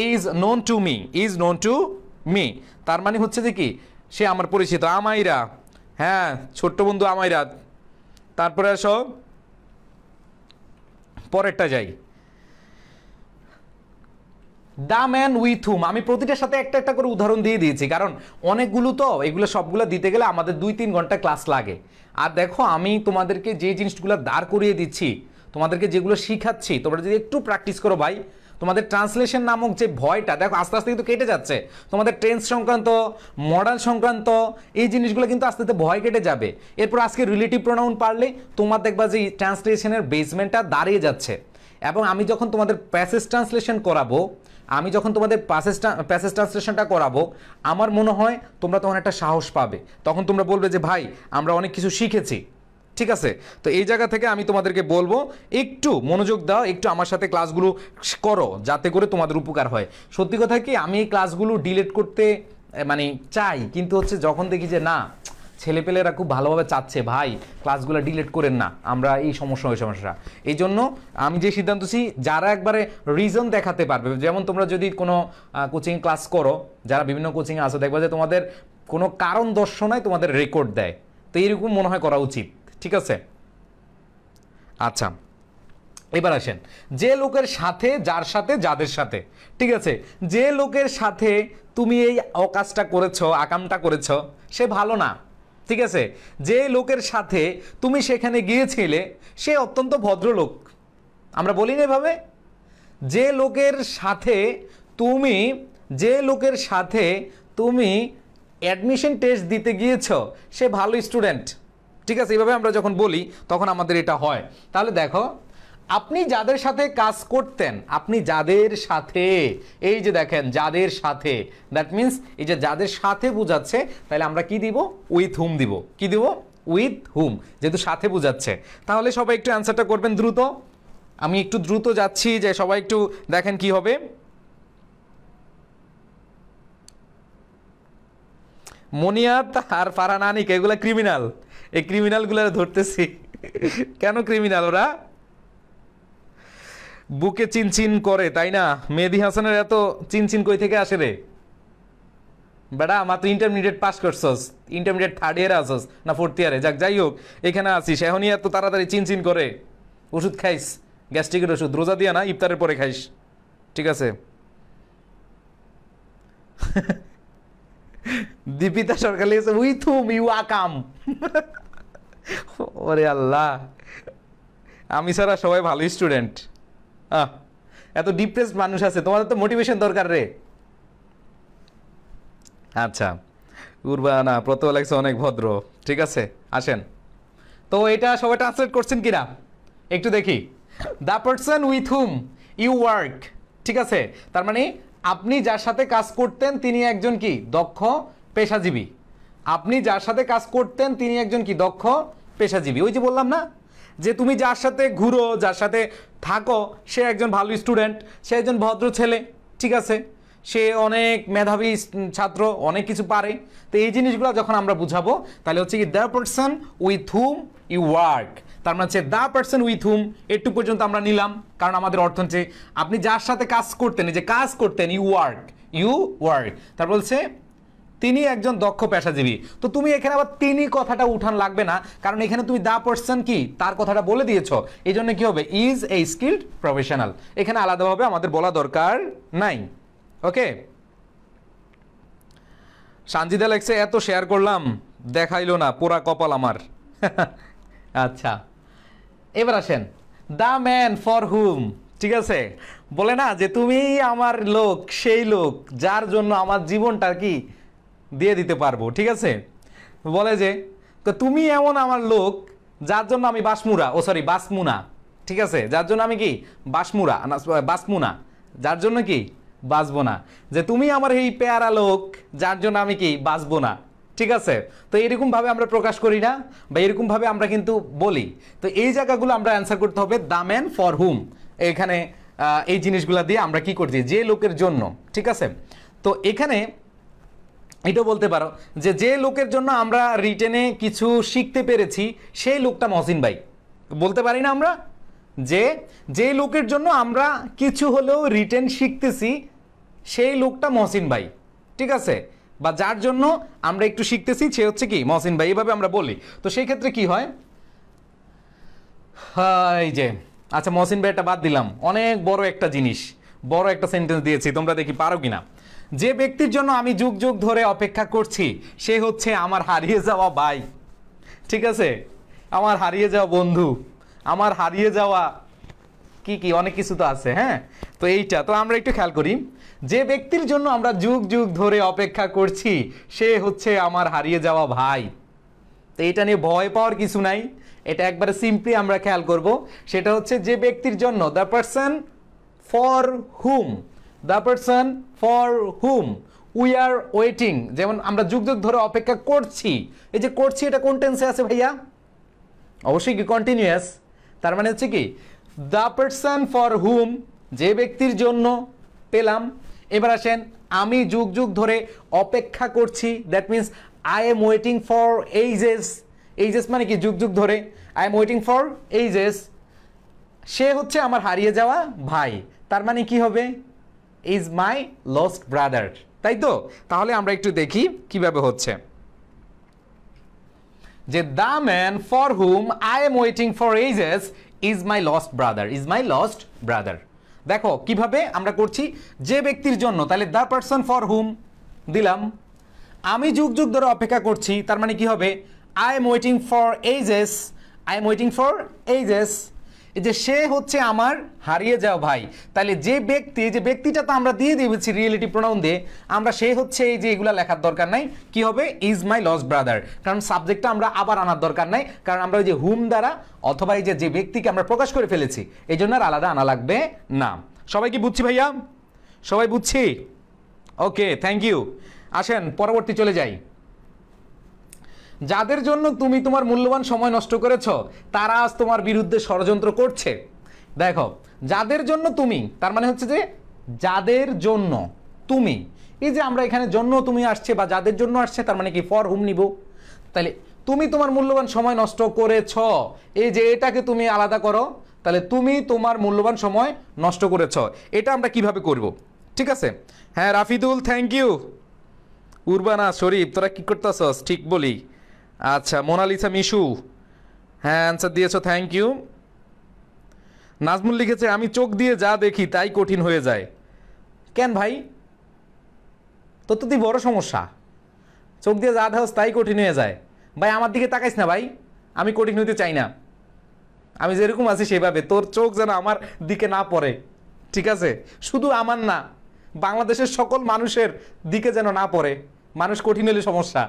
Speaker 1: is known to me is known to me তার মানে হচ্ছে যে কি সে আমার পরিচিত আমাইরা হ্যাঁ ছোট্ট বন্ধু আমাইরা তারপরে আসো পরেরটা যাই দা ম্যান উইথ হুম আমি প্রতিটার সাথে একটা একটা করে উদাহরণ দিয়ে দিয়েছি কারণ অনেকগুলো তো এগুলো সবগুলো দিতে গেলে আমাদের দুই তিন ঘন্টা ক্লাস লাগে আর দেখো আমি তোমাদেরকে যে জিনিসগুলো দাঁড় করিয়ে দিচ্ছি তোমাদেরকে যেগুলো শিখাচ্ছি তোমরা যদি একটু প্র্যাকটিস করো ভাই তোমাদের ট্রান্সলেশন নামক যে ভয়টা দেখো আস্তে আস্তে কিন্তু কেটে যাচ্ছে তোমাদের টেন্স সংক্রান্ত মডাল সংক্রান্ত এই জিনিসগুলো কিন্তু আস্তে আস্তে ভয় কেটে যাবে এরপর আজকে রিলেটিভ প্রোনাউন পারলে তোমার দেখবা যে ট্রান্সলেশনের বেসমেন্টটা দাঁড়িয়ে যাচ্ছে এবং আমি যখন তোমাদের প্যাসেজ ট্রান্সলেশন করাবো আমি যখন তোমাদের প্যাসেজ প্যাসেজ ট্রান্সলেশনটা করাবো আমার মনে হয় তোমরা তখন একটা সাহস পাবে তখন তোমরা বলবে যে ভাই আমরা অনেক কিছু শিখেছি ঠিক আছে তো এই জায়গা থেকে আমি তোমাদেরকে বলবো একটু মনোযোগ দাও একটু আমার সাথে ক্লাসগুলো করো যাতে করে তোমাদের উপকার হয় সত্যি কথা কি আমি এই ক্লাসগুলো ডিলেট করতে মানে চাই কিন্তু হচ্ছে যখন দেখি যে না ছেলেপেলেরা খুব ভালোভাবে চাচ্ছে ভাই ক্লাসগুলো ডিলেট করেন না আমরা এই সমস্যা ওই সমস্যা এই জন্য আমি যে সিদ্ধান্ত ছি যারা একবারে রিজন দেখাতে পারবে যেমন তোমরা যদি কোনো কোচিং ক্লাস করো যারা বিভিন্ন কোচিংয়ে আসো দেখবে যে তোমাদের কোনো কারণ দর্শনায় তোমাদের রেকর্ড দেয় তো এইরকম মনে হয় করা উচিত ঠিক আছে আচ্ছা এবার আসেন যে লোকের সাথে যার সাথে যাদের সাথে ঠিক আছে যে লোকের সাথে তুমি এই অকাজটা করেছো আকামটা করেছো সে ভালো না ঠিক আছে যে লোকের সাথে তুমি সেখানে গিয়েছিলে সে অত্যন্ত ভদ্রলোক আমরা বলি না এভাবে যে লোকের সাথে তুমি যে লোকের সাথে তুমি অ্যাডমিশন টেস্ট দিতে গিয়েছ সে ভালো স্টুডেন্ট ঠিক আছে এইভাবে আমরা যখন বলি তখন আমাদের এটা হয় তাহলে দেখো আপনি যাদের সাথে কাজ করতেন আপনি যাদের সাথে এই যে দেখেন যাদের সাথে দ্যাট মিন্স এই যে যাদের সাথে বোঝাচ্ছে তাহলে আমরা কি দিব উইথ হুম দিব কি দিব উইথ হুম যেহেতু সাথে বোঝাচ্ছে তাহলে সবাই একটু অ্যান্সারটা করবেন দ্রুত আমি একটু দ্রুত যাচ্ছি যে সবাই একটু দেখেন কি হবে মনিয়াত আর ফারানানিক এগুলা ক্রিমিনাল এই ক্রিমিনালগুলো ধরতেছি কেন ক্রিমিনাল ওরা বুকে চিনচিন করে তাই না মেহেদি হাসানের এত চিনচিন কই থেকে আসে রে বেড়া মাত্র ইন্টারমিডিয়েট পাস করছস ইন্টারমিডিয়েট থার্ড ইয়ারে আসস না ফোর্থ ইয়ারে যাক যাই হোক এখানে আসিস এখনই এত তাড়াতাড়ি চিনচিন করে ওষুধ খাইস গ্যাস্ট্রিকের ওষুধ রোজা দিয়া না ইফতারের পরে খাইস ঠিক আছে দীপিতা সরকার লিখেছে উইথ হুম ইউ আকাম ওরে আল্লাহ আমি সারা সবাই ভালো স্টুডেন্ট হ্যাঁ এত ডিপ্রেসড মানুষ আছে তোমাদের তো মোটিভেশন দরকার রে আচ্ছা উর্বানা প্রত লাগছে অনেক ভদ্র ঠিক আছে আসেন তো এটা সবাই ট্রান্সলেট করছেন কিনা একটু দেখি the person with whom you work ঠিক আছে তার মানে আপনি যার সাথে কাজ করতেন তিনি একজন কি দক্ষ পেশাজীবী আপনি যার সাথে কাজ করতেন তিনি একজন কি দক্ষ পেশাজীবী ওই যে বললাম না যে তুমি যার সাথে ঘুরো যার সাথে থাকো সে একজন ভালো স্টুডেন্ট সে একজন ভদ্র ছেলে ঠিক আছে সে অনেক মেধাবী ছাত্র অনেক কিছু পারে তো এই জিনিসগুলো যখন আমরা বুঝাবো তাহলে হচ্ছে কি the person with whom you work তার মানে হচ্ছে দ্য পার্সন উইথ হুম একটু পর্যন্ত আমরা নিলাম কারণ আমাদের অর্থ হচ্ছে আপনি যার সাথে কাজ করতেন যে কাজ করতেন ইউ ওয়ার্ক ইউ ওয়ার্ক তারপর বলছে তিনি একজন দক্ষ পেশাজীবী তো তুমি এখানে আবার তিনি কথাটা উঠান লাগবে না কারণ এখানে তুমি দা পার্সন কি তার কথাটা বলে দিয়েছো এই জন্য কি হবে ইজ এ স্কিল্ড প্রফেশনাল এখানে আলাদাভাবে আমাদের বলা দরকার নাই ওকে সানজিদা লেখছে এত শেয়ার করলাম দেখাইলো না পুরা কপাল আমার আচ্ছা এবার আসেন দ্য ম্যান ফর হুম ঠিক আছে বলে না যে তুমি আমার লোক সেই লোক যার জন্য আমার জীবনটা কি দিয়ে দিতে পারবো ঠিক আছে বলে যে তুমি এমন আমার লোক যার জন্য আমি বাসমুরা ও সরি বাসমুনা ঠিক আছে যার জন্য আমি কি বাসমুরা না বাসমুনা যার জন্য কি বাঁচবো না যে তুমি আমার এই পেয়ারা লোক যার জন্য আমি কি বাঁচবো না ঠিক আছে তো এরকমভাবে আমরা প্রকাশ করি না বা এরকমভাবে আমরা কিন্তু বলি তো এই জায়গাগুলো আমরা অ্যান্সার করতে হবে দা ম্যান ফর হুম এখানে এই জিনিসগুলো দিয়ে আমরা কি করছি যে লোকের জন্য ঠিক আছে তো এখানে এটা বলতে পারো যে যে লোকের জন্য আমরা রিটেনে কিছু শিখতে পেরেছি সেই লোকটা মহসিন ভাই বলতে পারি না আমরা যে যে লোকের জন্য আমরা কিছু হলেও রিটেন শিখতেছি সেই লোকটা মহসিন ভাই ঠিক আছে বা যার জন্য আমরা একটু শিখতেছি সে হচ্ছে কি মহসিন ভাই এভাবে আমরা বলি তো সেই ক্ষেত্রে কি হয় এই যে আচ্ছা মহসিন ভাই একটা বাদ দিলাম অনেক বড় একটা জিনিস বড় একটা সেন্টেন্স দিয়েছি তোমরা দেখি পারো কিনা যে ব্যক্তির জন্য আমি যুগ যুগ ধরে অপেক্ষা করছি সে হচ্ছে আমার হারিয়ে যাওয়া ভাই ঠিক আছে আমার হারিয়ে যাওয়া বন্ধু আমার হারিয়ে যাওয়া কি কি অনেক কিছু তো আছে হ্যাঁ তো এইটা তো আমরা একটু খেয়াল করি যে ব্যক্তির জন্য আমরা যুগ যুগ ধরে অপেক্ষা করছি সে হচ্ছে আমার হারিয়ে যাওয়া ভাই তো এইটা নিয়ে ভয় পাওয়ার কিছু নাই এটা একবারে সিম্পলি আমরা খেয়াল করব সেটা হচ্ছে যে ব্যক্তির জন্য the person for whom the person for whom we are waiting যেমন আমরা যুগ যুগ ধরে অপেক্ষা করছি এই যে করছি এটা কোন টেন্সে আছে ভাইয়া অবশ্যই কি কন্টিনিউয়াস তার মানে হচ্ছে কি দ্য পার্সন ফর হুম যে ব্যক্তির জন্য পেলাম এবার আসেন আমি যুগ যুগ ধরে অপেক্ষা করছি that means I am waiting for ages ages মানে কি যুগ যুগ ধরে I am waiting for ages সে হচ্ছে আমার হারিয়ে যাওয়া ভাই তার মানে কি হবে ইজ মাই লস্ট ব্রাদার তাই তো তাহলে আমরা একটু দেখি কিভাবে হচ্ছে যে the man for whom I am waiting for ages is my lost brother is my lost brother দেখো কিভাবে আমরা করছি যে ব্যক্তির জন্য তাহলে দ্য পার্সন ফর হুম দিলাম আমি যুগ যুগ ধরে অপেক্ষা করছি তার মানে কি হবে I am waiting for ages I am waiting for ages যে সে হচ্ছে আমার হারিয়ে যাও ভাই তাহলে যে ব্যক্তি যে ব্যক্তিটা তো আমরা দিয়ে দিয়েছি রিয়েলিটি প্রোনাউন দিয়ে আমরা সে হচ্ছে এই যে এগুলা লেখার দরকার নাই কি হবে ইজ মাই লস ব্রাদার কারণ সাবজেক্টটা আমরা আবার আনার দরকার নাই কারণ আমরা ওই যে হুম দ্বারা অথবা এই যে যে ব্যক্তিকে আমরা প্রকাশ করে ফেলেছি এই জন্য আর আলাদা আনা লাগবে না সবাই কি বুঝছি ভাইয়া সবাই বুঝছি ওকে থ্যাংক ইউ আসেন পরবর্তী চলে যাই যাদের জন্য তুমি তোমার মূল্যবান সময় নষ্ট করেছ তারা আজ তোমার বিরুদ্ধে ষড়যন্ত্র করছে দেখো যাদের জন্য তুমি তার মানে হচ্ছে যে যাদের জন্য তুমি এই যে আমরা এখানে জন্য তুমি আসছে বা যাদের জন্য আসছে তার মানে কি ফর হুম নিব তাহলে তুমি তোমার মূল্যবান সময় নষ্ট করেছ এই যে এটাকে তুমি আলাদা করো তাহলে তুমি তোমার মূল্যবান সময় নষ্ট করেছ এটা আমরা কিভাবে করব ঠিক আছে হ্যাঁ রাফিদুল থ্যাংক ইউ উর্বানা শরীফ তোরা কী করতেছস ঠিক বলি আচ্ছা মোনালিসা মিশু হ্যাঁ অ্যান্সার দিয়েছ থ্যাংক ইউ নাজমুল লিখেছে আমি চোখ দিয়ে যা দেখি তাই কঠিন হয়ে যায় কেন ভাই তোর তো তুই বড় সমস্যা চোখ দিয়ে যা দেখ তাই কঠিন হয়ে যায় ভাই আমার দিকে তাকাইস না ভাই আমি কঠিন হতে চাই না আমি যেরকম আছি সেভাবে তোর চোখ যেন আমার দিকে না পড়ে ঠিক আছে শুধু আমার না বাংলাদেশের সকল মানুষের দিকে যেন না পড়ে মানুষ কঠিন হলে সমস্যা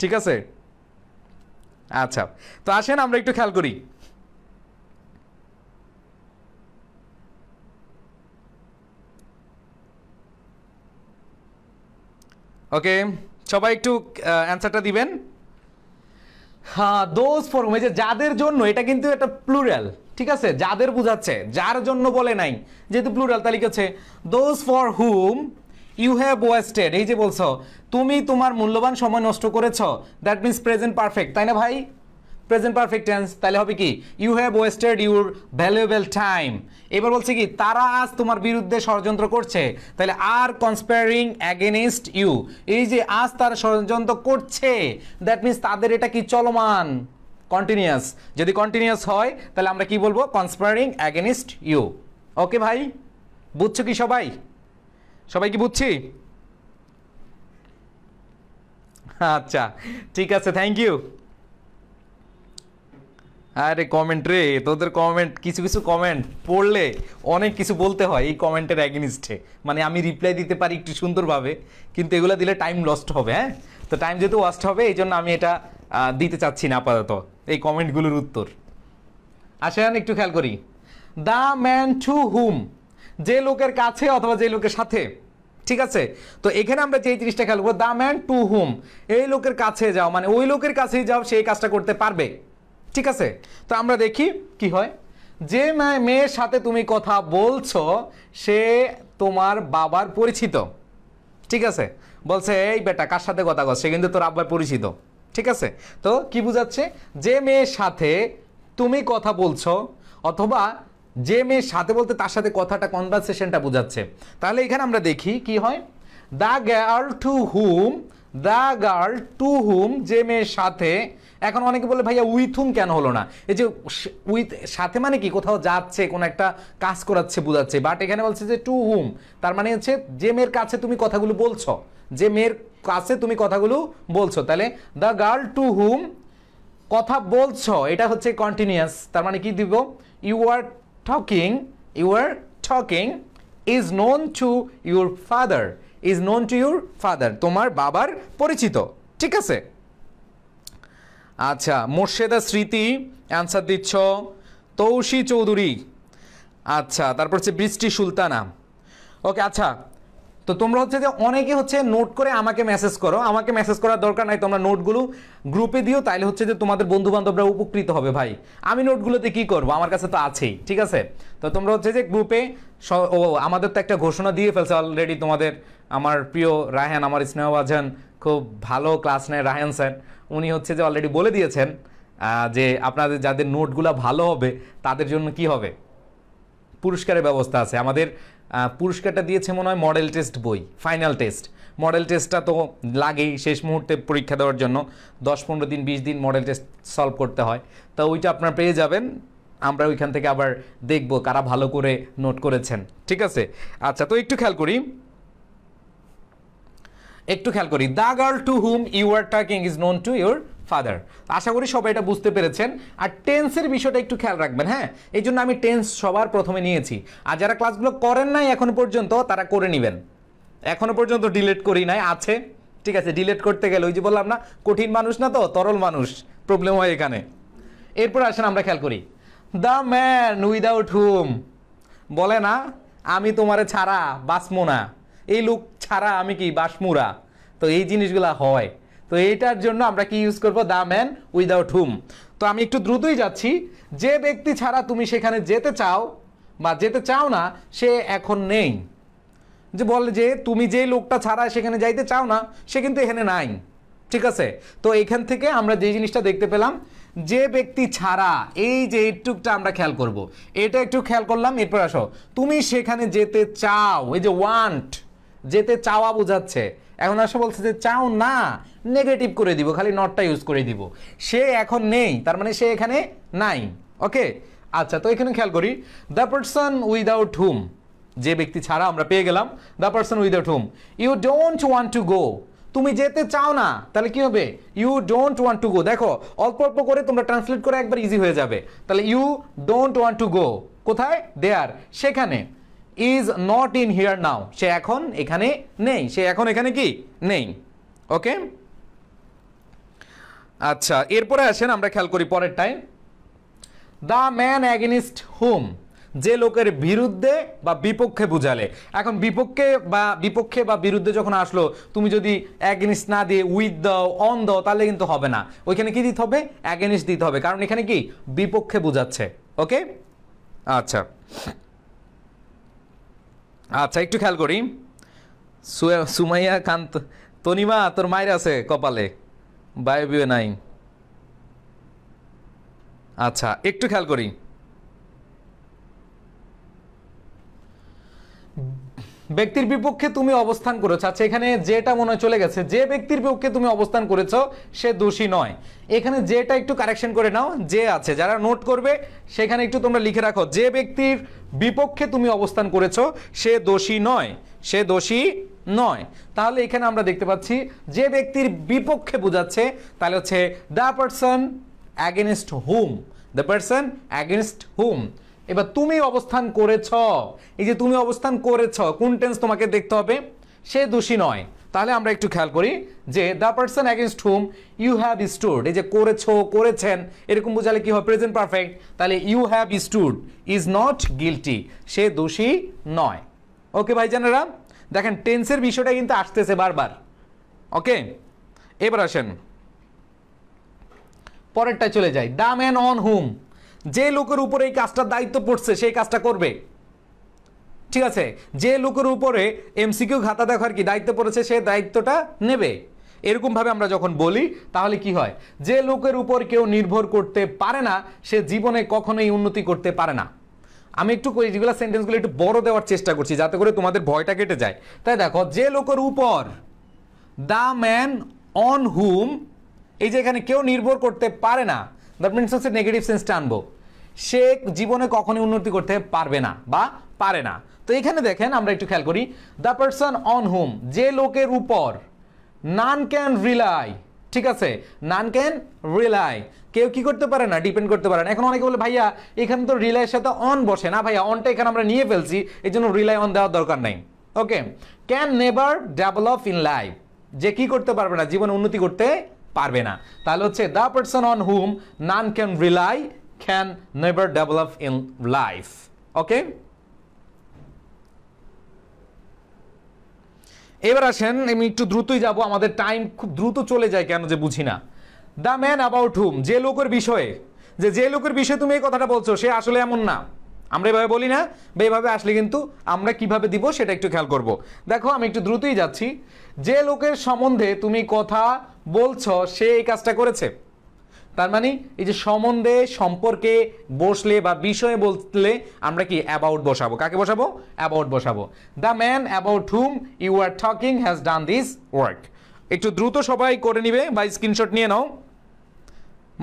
Speaker 1: ঠিক আছে আচ্ছা তো আসেন আমরা একটু খেয়াল করি ওকে সবাই একটু অ্যান্সারটা দিবেন হ্যাঁ দোজ ফর্ম এই যে যাদের জন্য এটা কিন্তু একটা প্লুরাল ঠিক আছে যাদের বোঝাচ্ছে যার জন্য বলে নাই যেহেতু প্লুরাল তালিকা হচ্ছে দোষ for whom you have wasted এই যে বলছো তুমি তোমার মূল্যবান সময় নষ্ট করেছ দ্যাট মিনস প্রেজেন্ট পারফেক্ট তাই না ভাই প্রেজেন্ট পারফেক্ট টেন্স তাহলে হবে কি you have wasted your valuable time এবার বলছে কি তারা আজ তোমার বিরুদ্ধে ষড়যন্ত্র করছে তাহলে আর কনসপায়ারিং অ্যাগেনিস্ট ইউ এই যে আজ তারা ষড়যন্ত্র করছে দ্যাট মিনস তাদের এটা কি চলমান কন্টিনিউয়াস যদি কন্টিনিউয়াস হয় তাহলে আমরা কি বলবো কনসপায়ারিং অ্যাগেনিস্ট ইউ ওকে ভাই বুঝছো কি সবাই সবাই কি বুঝছি আচ্ছা ঠিক আছে থ্যাংক ইউ আরে কমেন্ট রে তোদের কমেন্ট কিছু কিছু কমেন্ট পড়লে অনেক কিছু বলতে হয় এই কমেন্টের অ্যাগেনিস্টে মানে আমি রিপ্লাই দিতে পারি একটু সুন্দরভাবে কিন্তু এগুলো দিলে টাইম লস্ট হবে হ্যাঁ তো টাইম যেহেতু ওয়াস্ট হবে এই জন্য আমি এটা দিতে চাচ্ছি না আপাতত এই কমেন্টগুলোর উত্তর আসেন একটু খেয়াল করি দ্য ম্যান টু হুম যে লোকের কাছে অথবা যে লোকের সাথে ঠিক আছে তো এখানে আমরা যে জিনিসটা খেয়াল করবো দা ম্যান টু হুম এই লোকের কাছে যাও মানে ওই লোকের কাছেই যাও সেই কাজটা করতে পারবে ঠিক আছে তো আমরা দেখি কি হয় যে মেয়ের সাথে তুমি কথা বলছো সে তোমার বাবার পরিচিত ঠিক আছে বলছে এই বেটা কার সাথে কথা কর সে কিন্তু তোর আব্বার পরিচিত ঠিক আছে তো কি বুঝাচ্ছে যে মেয়ের সাথে তুমি কথা বলছো অথবা যে মেয়ের সাথে বলতে তার সাথে কথাটা কনভারসেশনটা বোঝাচ্ছে তাহলে এখানে আমরা দেখি কি হয় the girl to whom the girl to whom যে মেয়ের সাথে এখন অনেকে বলে ভাইয়া উইথ হুম কেন হলো না এই যে উইথ সাথে মানে কি কোথাও যাচ্ছে কোনো একটা কাজ করাচ্ছে বোঝাচ্ছে বাট এখানে বলছে যে টু হুম তার মানে হচ্ছে যে মেয়ের কাছে তুমি কথাগুলো বলছো যে মেয়ের কাছে তুমি কথাগুলো বলছো তাহলে দ্য গার্ল টু হুম কথা বলছো এটা হচ্ছে কন্টিনিউয়াস তার মানে কি দিব you are talking your talking is known to your father is known to your father তোমার বাবার পরিচিত ঠিক আছে আচ্ছা মোর্শেদা স্মৃতি অ্যান্সার দিচ্ছ তৌসি চৌধুরী আচ্ছা তারপর হচ্ছে বৃষ্টি সুলতানা ওকে আচ্ছা তো তোমরা হচ্ছে যে অনেকে হচ্ছে নোট করে আমাকে মেসেজ করো আমাকে মেসেজ করার দরকার নাই তোমরা নোটগুলো গ্রুপে দিও তাইলে হচ্ছে যে তোমাদের বন্ধু বান্ধবরা উপকৃত হবে ভাই আমি নোটগুলোতে কি করবো আমার কাছে তো আছেই ঠিক আছে তো তোমরা হচ্ছে যে গ্রুপে ও আমাদের তো একটা ঘোষণা দিয়ে ফেলছে অলরেডি তোমাদের আমার প্রিয় রায়হান আমার স্নেহবাজান খুব ভালো ক্লাস নেয় রায়হান স্যার উনি হচ্ছে যে অলরেডি বলে দিয়েছেন যে আপনাদের যাদের নোটগুলো ভালো হবে তাদের জন্য কি হবে পুরস্কারের ব্যবস্থা আছে আমাদের পুরস্কারটা দিয়েছে মনে হয় মডেল টেস্ট বই ফাইনাল টেস্ট মডেল টেস্টটা তো লাগেই শেষ মুহূর্তে পরীক্ষা দেওয়ার জন্য দশ পনেরো দিন বিশ দিন মডেল টেস্ট সলভ করতে হয় তা ওইটা আপনার পেয়ে যাবেন আমরা ওইখান থেকে আবার দেখব কারা ভালো করে নোট করেছেন ঠিক আছে আচ্ছা তো একটু খেয়াল করি একটু খেয়াল করি the girl to whom you are talking is known to your father আশা করি সবাই এটা বুঝতে পেরেছেন আর টেন্সের বিষয়টা একটু খেয়াল রাখবেন হ্যাঁ এই জন্য আমি টেন্স সবার প্রথমে নিয়েছি আর যারা ক্লাসগুলো করেন নাই এখন পর্যন্ত তারা করে নেবেন এখনও পর্যন্ত ডিলেট করি নাই আছে ঠিক আছে ডিলেট করতে গেলে ওই যে বললাম না কঠিন মানুষ না তো তরল মানুষ প্রবলেম হয় এখানে এরপর আসেন আমরা খেয়াল করি দ্য ম্যান উইদাউট হুম বলে না আমি তোমারে ছাড়া বাসমোনা এই লোক ছাড়া আমি কি বাসমুরা তো এই জিনিসগুলা হয় তো এইটার জন্য আমরা কি ইউজ করব দা ম্যান উইদাউট হুম তো আমি একটু দ্রুতই যাচ্ছি যে ব্যক্তি ছাড়া তুমি সেখানে যেতে চাও বা যেতে চাও না সে এখন নেই যে বলে যে তুমি যে লোকটা ছাড়া সেখানে যাইতে চাও না সে কিন্তু এখানে নাই ঠিক আছে তো এখান থেকে আমরা যে জিনিসটা দেখতে পেলাম যে ব্যক্তি ছাড়া এই যে এইটুকটা আমরা খেয়াল করব। এটা একটু খেয়াল করলাম এরপর আসো তুমি সেখানে যেতে চাও এই যে ওয়ান্ট যেতে চাওয়া বোঝাচ্ছে এখন আসে বলছে যে চাও না নেগেটিভ করে দিব খালি নটটা ইউজ করে দিব সে এখন নেই তার মানে সে এখানে নাই ওকে আচ্ছা তো এখানে খেয়াল করি দ্য পার্সন উইদাউট হুম যে ব্যক্তি ছাড়া আমরা পেয়ে গেলাম the person without whom you don't want to go তুমি যেতে চাও না তাহলে কি হবে you don't want to go দেখো অল্প অল্প করে তোমরা ট্রান্সলেট করে একবার ইজি হয়ে যাবে তাহলে you don't want to go কোথায় দেয়ার সেখানে is not in here now সে এখন এখানে নেই সে এখন এখানে কি নেই ওকে আচ্ছা এরপরে আসেন আমরা খেয়াল করি পরের time the man against whom যে লোকের বিরুদ্ধে বা বিপক্ষে বুঝালে এখন বিপক্ষে বা বিপক্ষে বা বিরুদ্ধে যখন আসলো তুমি যদি অ্যাগেনিস্ট না দিয়ে উইথ দাও অন দাও তাহলে কিন্তু হবে না ওইখানে কি দিতে হবে অ্যাগেনিস্ট দিতে হবে কারণ এখানে কি বিপক্ষে বুঝাচ্ছে ওকে আচ্ছা আচ্ছা একটু খেয়াল করি সুমাইয়া কান্ত তনিমা তোর মায়ের আছে কপালে বায়বীয় নাই আচ্ছা একটু খেয়াল করি ব্যক্তির বিপক্ষে তুমি অবস্থান করেছো আচ্ছা এখানে যেটা মনে চলে গেছে যে ব্যক্তির বিপক্ষে তুমি অবস্থান করেছো সে দোষী নয় এখানে যেটা একটু কারেকশন করে নাও যে আছে যারা নোট করবে সেখানে একটু তোমরা লিখে রাখো যে ব্যক্তির বিপক্ষে তুমি অবস্থান করেছো সে দোষী নয় সে দোষী নয় তাহলে এখানে আমরা দেখতে পাচ্ছি যে ব্যক্তির বিপক্ষে বোঝাচ্ছে তাহলে হচ্ছে the person against whom the person against whom এবার তুমি অবস্থান করেছ এই যে তুমি অবস্থান করেছ কোন টেন্স তোমাকে দেখতে হবে সে দোষী নয় তাহলে আমরা একটু খেয়াল করি যে the person against whom you have stood এই যে করেছো করেছেন এরকম বোঝালে কি হয় প্রেজেন্ট পারফেক্ট তাহলে you have stood is not guilty সে দোষী নয় ওকে ভাই ভাইজানেরা দেখেন টেন্সের বিষয়টা কিন্তু আসতেছে বারবার ওকে এবার আসেন পরেরটা চলে যায় দ্য ম্যান অন হুম যে লোকের উপরে এই কাজটার দায়িত্ব পড়ছে সেই কাজটা করবে ঠিক আছে যে লোকের উপরে এমসিকিউ খাতা দেখার কি দায়িত্ব পড়েছে সে দায়িত্বটা নেবে এরকমভাবে আমরা যখন বলি তাহলে কি হয় যে লোকের উপর কেউ নির্ভর করতে পারে না সে জীবনে কখনোই উন্নতি করতে পারে না আমি একটু যেগুলো সেন্টেন্সগুলো একটু বড় দেওয়ার চেষ্টা করছি যাতে করে তোমাদের ভয়টা কেটে যায় তাই দেখো যে লোকের উপর দ্য ম্যান অন হুম এই যে এখানে কেউ নির্ভর করতে পারে না দ্যাট মিনস হচ্ছে নেগেটিভ সেন্স আনবো সে জীবনে কখনই উন্নতি করতে পারবে না বা পারে না তো এখানে দেখেন আমরা একটু খেয়াল করি দ্য পার্সন অন হোম যে লোকের উপর নান ক্যান রিলাই ঠিক আছে নান ক্যান রিলাই কেউ কি করতে পারে না ডিপেন্ড করতে পারে না এখন অনেকে বলে ভাইয়া এখানে তো রিলাইয়ের সাথে অন বসে না ভাইয়া অনটা এখানে আমরা নিয়ে ফেলছি এই জন্য রিলাই অন দেওয়ার দরকার নাই okay can never develop in life যে কি করতে পারবে না জীবনে উন্নতি করতে পারবে না তাহলে হচ্ছে the person on whom none can rely can never develop in life okay এবার আসেন আমি একটু দ্রুতই যাব আমাদের টাইম খুব দ্রুত চলে যায় কেন যে বুঝি না দ্য ম্যান অ্যাবাউট হুম যে লোকের বিষয়ে যে যে লোকের বিষয়ে তুমি এই কথাটা বলছো সে আসলে এমন না আমরা এভাবে বলি না বা এভাবে আসলে কিন্তু আমরা কিভাবে দিব সেটা একটু খেয়াল করব দেখো আমি একটু দ্রুতই যাচ্ছি যে লোকের সম্বন্ধে তুমি কথা বলছ সে এই কাজটা করেছে তার মানে এই যে সম্বন্ধে সম্পর্কে বসলে বা বিষয়ে বলতে আমরা কি অ্যাবাউট বসাবো কাকে বসাবো অ্যাবাউট বসাবো the man about whom you are talking has done this work একটু দ্রুত সবাই করে নিবে বা স্ক্রিনশট নিয়ে নাও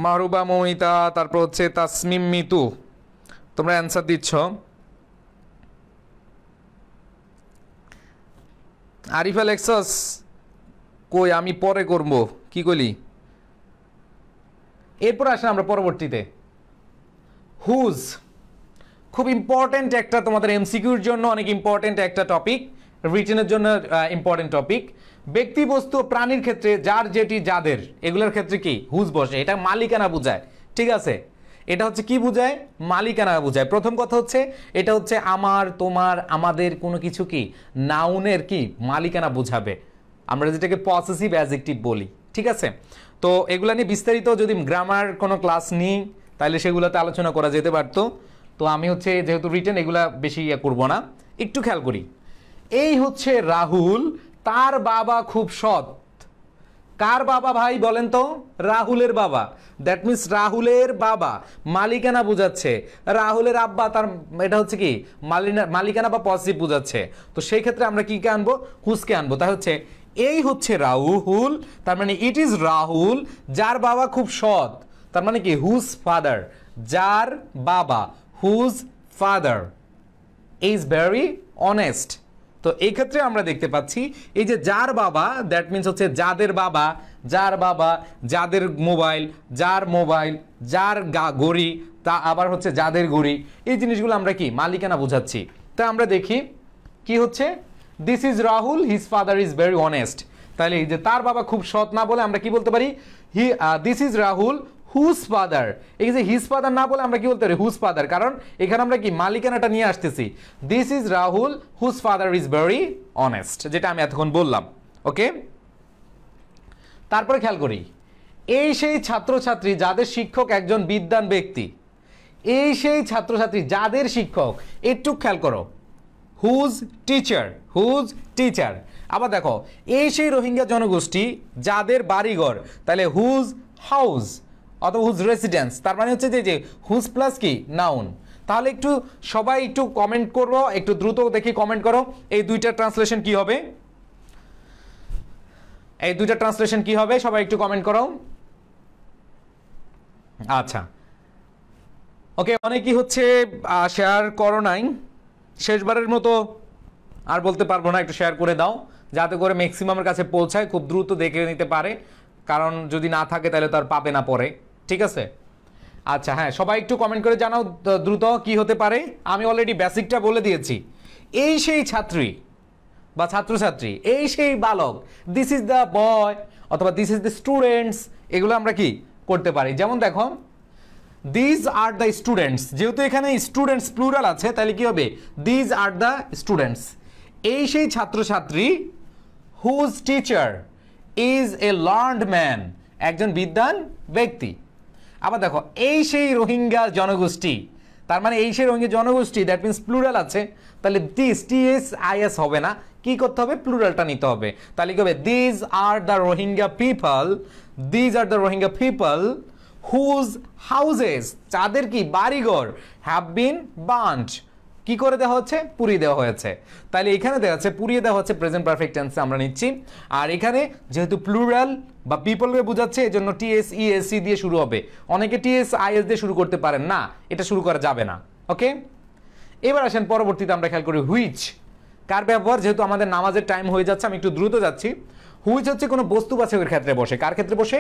Speaker 1: মারুবা মমিতা তারপর হচ্ছে তাসমিম মিতু তোমরা অ্যান্সার দিচ্ছ আরিফা লেক্সাস কই আমি পরে করব কি কলি এরপর আসেন আমরা পরবর্তীতে হুজ খুব ইম্পর্টেন্ট একটা তোমাদের এমসিকিউর জন্য অনেক ইম্পর্টেন্ট একটা টপিক রিটেনের জন্য ইম্পর্টেন্ট টপিক ব্যক্তি বস্তু প্রাণীর ক্ষেত্রে যার যেটি যাদের এগুলোর ক্ষেত্রে কি হুজ বসে এটা মালিকানা বোঝায় ঠিক আছে এটা হচ্ছে কি বোঝায় মালিকানা বোঝায় প্রথম কথা হচ্ছে এটা হচ্ছে আমার তোমার আমাদের কোনো কিছু কি নাউনের কি মালিকানা বোঝাবে আমরা যেটাকে পসেসিভ অ্যাজেক্টিভ বলি ঠিক আছে তো এগুলো নিয়ে বিস্তারিত যদি গ্রামার কোনো ক্লাস নিই তাহলে সেগুলোতে আলোচনা করা যেতে পারতো তো আমি হচ্ছে যেহেতু রিটেন এগুলো বেশি ইয়ে করবো না একটু খেয়াল করি এই হচ্ছে রাহুল তার বাবা খুব সৎ কার বাবা ভাই বলেন তো রাহুলের বাবা দ্যাট মিন্স রাহুলের বাবা মালিকানা বোঝাচ্ছে রাহুলের আব্বা তার এটা হচ্ছে কি মালিনা মালিকানা বা পজিটিভ বোঝাচ্ছে তো সেই ক্ষেত্রে আমরা কী কে আনবো হুসকে আনবো তাই হচ্ছে এই হচ্ছে রাহুল তার মানে ইট ইজ রাহুল যার বাবা খুব সৎ তার মানে কি হুজ ফাদার যার বাবা whose father is very honest তো এই ক্ষেত্রে আমরা দেখতে পাচ্ছি এই যে যার বাবা দ্যাট মিন্স হচ্ছে যাদের বাবা যার বাবা যাদের মোবাইল যার মোবাইল যার গড়ি তা আবার হচ্ছে যাদের গড়ি এই জিনিসগুলো আমরা কি মালিকানা বোঝাচ্ছি তা আমরা দেখি কি হচ্ছে this is Rahul his father is very honest তাহলে এই যে তার বাবা খুব সৎ না বলে আমরা কি বলতে পারি he this is Rahul whose father এই যে হিজ ফাদার না বলে আমরা কি বলতে পারি হুজ ফাদার কারণ এখানে আমরা কি মালিকানাটা নিয়ে আসতেছি this is Rahul whose father is very honest যেটা আমি এতক্ষণ বললাম ওকে তারপরে খেয়াল করি এই সেই ছাত্রছাত্রী যাদের শিক্ষক একজন বিদ্যান ব্যক্তি এই সেই ছাত্রছাত্রী যাদের শিক্ষক একটু খেয়াল করো হুজ টিচার হুজ টিচার আবার দেখো এই সেই রোহিঙ্গা জনগোষ্ঠী যাদের বাড়িঘর তাহলে হুজ হাউস অথবা হুজ রেসিডেন্স তার মানে হচ্ছে যে যে হুজ প্লাস কি নাউন তাহলে একটু সবাই একটু কমেন্ট করবো একটু দ্রুত দেখি কমেন্ট করো এই দুইটা ট্রান্সলেশন কি হবে এই দুইটা ট্রান্সলেশন কি হবে সবাই একটু কমেন্ট করো আচ্ছা ওকে অনেকই হচ্ছে শেয়ার করো নাই শেষবারের মতো আর বলতে পারবো না একটু শেয়ার করে দাও যাতে করে ম্যাক্সিমামের কাছে পৌঁছায় খুব দ্রুত দেখে নিতে পারে কারণ যদি না থাকে তাহলে তো আর পাবে না পরে ঠিক আছে আচ্ছা হ্যাঁ সবাই একটু কমেন্ট করে জানাও দ্রুত কি হতে পারে আমি অলরেডি বেসিকটা বলে দিয়েছি এই সেই ছাত্রী বা ছাত্রছাত্রী এই সেই বালক দিস ইজ দ্য বয় অথবা দিস ইজ দ্য স্টুডেন্টস এগুলো আমরা কি করতে পারি যেমন দেখো দিজ আর দ্য স্টুডেন্টস যেহেতু এখানে স্টুডেন্টস প্লুরাল আছে তাহলে কি হবে দিজ আর দ্য স্টুডেন্টস এই সেই ছাত্রছাত্রী whose teacher is a learned man একজন বিদ্যান ব্যক্তি আবার দেখো এই সেই রোহিঙ্গা জনগোষ্ঠী তার মানে এই সেই রোহিঙ্গা জনগোষ্ঠী দ্যাট মিনস প্লুরাল আছে তাহলে দিস টিএস আইএস হবে না কি করতে হবে প্লুরালটা নিতে হবে তাহলে কি হবে these are the Rohingya people these are the Rohingya people whose houses তাদের কি বাড়িঘর হ্যাভ বিন বান্ড কি করে দেওয়া হচ্ছে পুরিয়ে দেওয়া হয়েছে তাহলে এখানে দেওয়া হচ্ছে পুরিয়ে দেওয়া হচ্ছে প্রেজেন্ট পারফেক্ট টেন্সে আমরা নিচ্ছি আর এখানে যেহেতু প্লুরাল বা পিপলকে বোঝাচ্ছে এই জন্য টিএস ইএসসি e দিয়ে শুরু হবে অনেকে টিএস আইএস দিয়ে শুরু করতে পারেন না এটা শুরু করা যাবে না ওকে এবার আসেন পরবর্তীতে আমরা খেয়াল করি হুইচ কার ব্যবহার যেহেতু আমাদের নামাজের টাইম হয়ে যাচ্ছে আমি একটু দ্রুত যাচ্ছি হুইচ হচ্ছে কোনো বস্তুবাচকের ক্ষেত্রে বসে কার ক্ষেত্রে বসে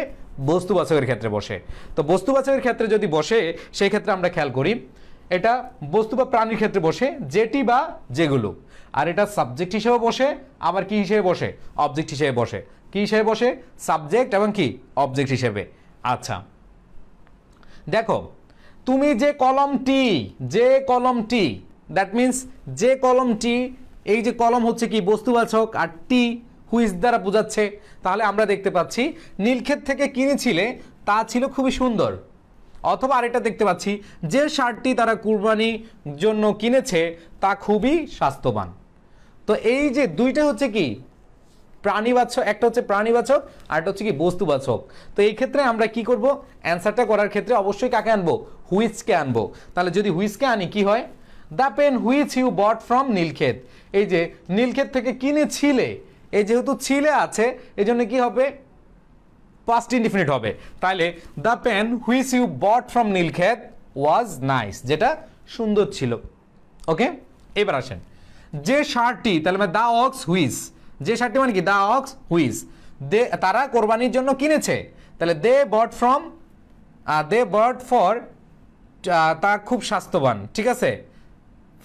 Speaker 1: বস্তুবাচকের ক্ষেত্রে বসে তো বস্তুবাচকের ক্ষেত্রে যদি বসে সেই ক্ষেত্রে আমরা খেয়াল করি এটা বস্তু বা প্রাণীর ক্ষেত্রে বসে যেটি বা যেগুলো আর এটা সাবজেক্ট হিসেবে বসে আবার কি হিসেবে বসে অবজেক্ট হিসেবে বসে কি হিসেবে বসে সাবজেক্ট এবং কি অবজেক্ট হিসেবে আচ্ছা দেখো তুমি যে কলমটি যে কলমটি দ্যাট মিন্স যে কলমটি এই যে কলম হচ্ছে কি বস্তুবাচক আর টি হুইজ দ্বারা বোঝাচ্ছে তাহলে আমরা দেখতে পাচ্ছি নীলক্ষেত থেকে কিনেছিলে তা ছিল খুবই সুন্দর অথবা আরেকটা দেখতে পাচ্ছি যে শার্টটি তারা কুরবানির জন্য কিনেছে তা খুবই স্বাস্থ্যবান তো এই যে দুইটা হচ্ছে কি প্রাণীবাচক একটা হচ্ছে প্রাণীবাচক আরেকটা হচ্ছে কি বস্তুবাচক তো এই ক্ষেত্রে আমরা কি করব অ্যান্সারটা করার ক্ষেত্রে অবশ্যই কাকে আনবো হুইচকে আনবো তাহলে যদি হুইচকে আনি কি হয় the pen which you bought from Nilkhet এই যে নীলক্ষেত থেকে কিনে ছিলে এই যেহেতু ছিলে আছে এই জন্য কী হবে পাস্ট ইনডিফিনিট হবে তাহলে the pen which you bought from Nilkhet was nice যেটা সুন্দর ছিল ওকে এবার আসেন যে শার্টটি তাহলে মানে দা অক্স হুইস যে শার্টটি মানে কি দা অক্স হুইস দে তারা কোরবানির জন্য কিনেছে তাহলে দে bought from they bot for তা খুব স্বাস্থ্যবান ঠিক আছে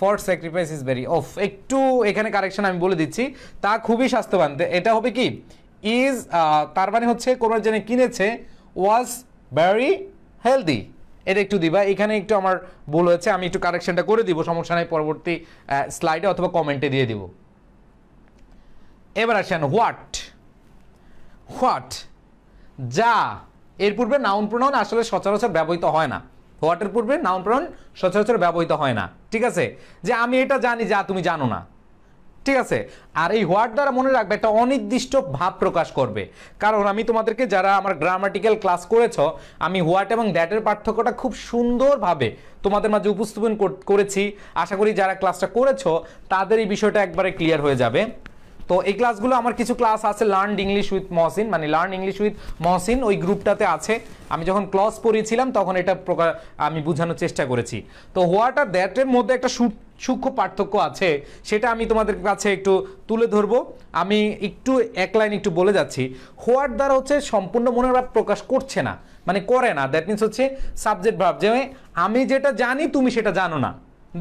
Speaker 1: for sacrifice is very of একটু এখানে কারেকশন আমি বলে দিচ্ছি তা খুবই স্বাস্থ্যবান এটা হবে কি ইজ তার মানে হচ্ছে কোনো জেনে কিনেছে ওয়াজ ভেরি হেলদি এটা একটু দিবা এখানে একটু আমার ভুল হয়েছে আমি একটু কারেকশনটা করে দিব সমস্যা নাই পরবর্তী স্লাইডে অথবা কমেন্টে দিয়ে দিব এবার আসেন হোয়াট হোয়াট যা এর পূর্বে নাউন প্রণয়ন আসলে সচরাচর ব্যবহৃত হয় না হোয়াটের পূর্বে নাউন প্রণয়ন সচরাচর ব্যবহৃত হয় না ঠিক আছে যে আমি এটা জানি যা তুমি জানো না ঠিক আছে আর এই হোয়াট দ্বারা মনে রাখবে একটা অনির্দিষ্ট ভাব প্রকাশ করবে কারণ আমি তোমাদেরকে যারা আমার গ্রামাটিক্যাল ক্লাস করেছ আমি হোয়াট এবং দ্যাটের পার্থক্যটা খুব সুন্দরভাবে তোমাদের মাঝে উপস্থাপন করেছি আশা করি যারা ক্লাসটা করেছ তাদের এই বিষয়টা একবারে ক্লিয়ার হয়ে যাবে তো এই ক্লাসগুলো আমার কিছু ক্লাস আছে লার্ন ইংলিশ উইথ মহসিন মানে লার্ন ইংলিশ উইথ মহসিন ওই গ্রুপটাতে আছে আমি যখন ক্লস পড়িয়েছিলাম তখন এটা আমি বোঝানোর চেষ্টা করেছি তো হোয়াট আর দ্যাটের মধ্যে একটা সূক্ষ্ম পার্থক্য আছে সেটা আমি তোমাদের কাছে একটু তুলে ধরবো আমি একটু এক লাইন একটু বলে যাচ্ছি হোয়াট দ্বারা হচ্ছে সম্পূর্ণ মনের ভাব প্রকাশ করছে না মানে করে না দ্যাট মিনস হচ্ছে সাবজেক্ট ভাব যে আমি যেটা জানি তুমি সেটা জানো না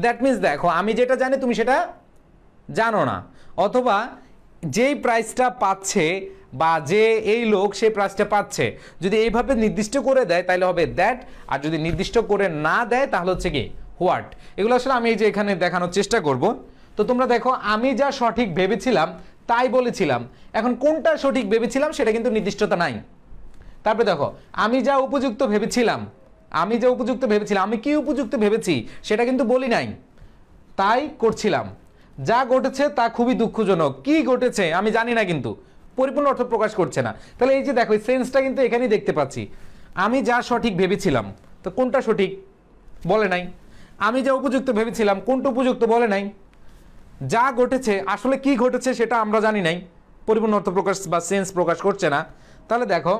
Speaker 1: দ্যাট মিনস দেখো আমি যেটা জানি তুমি সেটা জানো না অথবা যেই প্রাইসটা পাচ্ছে বা যে এই লোক সেই প্রাইসটা পাচ্ছে যদি এইভাবে নির্দিষ্ট করে দেয় তাহলে হবে দ্যাট আর যদি নির্দিষ্ট করে না দেয় তাহলে হচ্ছে কি হোয়াট এগুলো আসলে আমি এই যে এখানে দেখানোর চেষ্টা করব তো তোমরা দেখো আমি যা সঠিক ভেবেছিলাম তাই বলেছিলাম এখন কোনটা সঠিক ভেবেছিলাম সেটা কিন্তু নির্দিষ্টতা নাই তারপরে দেখো আমি যা উপযুক্ত ভেবেছিলাম আমি যা উপযুক্ত ভেবেছিলাম আমি কি উপযুক্ত ভেবেছি সেটা কিন্তু বলি নাই তাই করছিলাম যা ঘটেছে তা খুবই দুঃখজনক কি ঘটেছে আমি জানি না কিন্তু পরিপূর্ণ অর্থ প্রকাশ করছে না তাহলে এই যে দেখো সেন্সটা কিন্তু এখানেই দেখতে পাচ্ছি আমি যা সঠিক ভেবেছিলাম তো কোনটা সঠিক বলে নাই আমি যা উপযুক্ত ভেবেছিলাম কোনটা উপযুক্ত বলে নাই যা ঘটেছে আসলে কি ঘটেছে সেটা আমরা জানি নাই পরিপূর্ণ অর্থ প্রকাশ বা সেন্স প্রকাশ করছে না তাহলে দেখো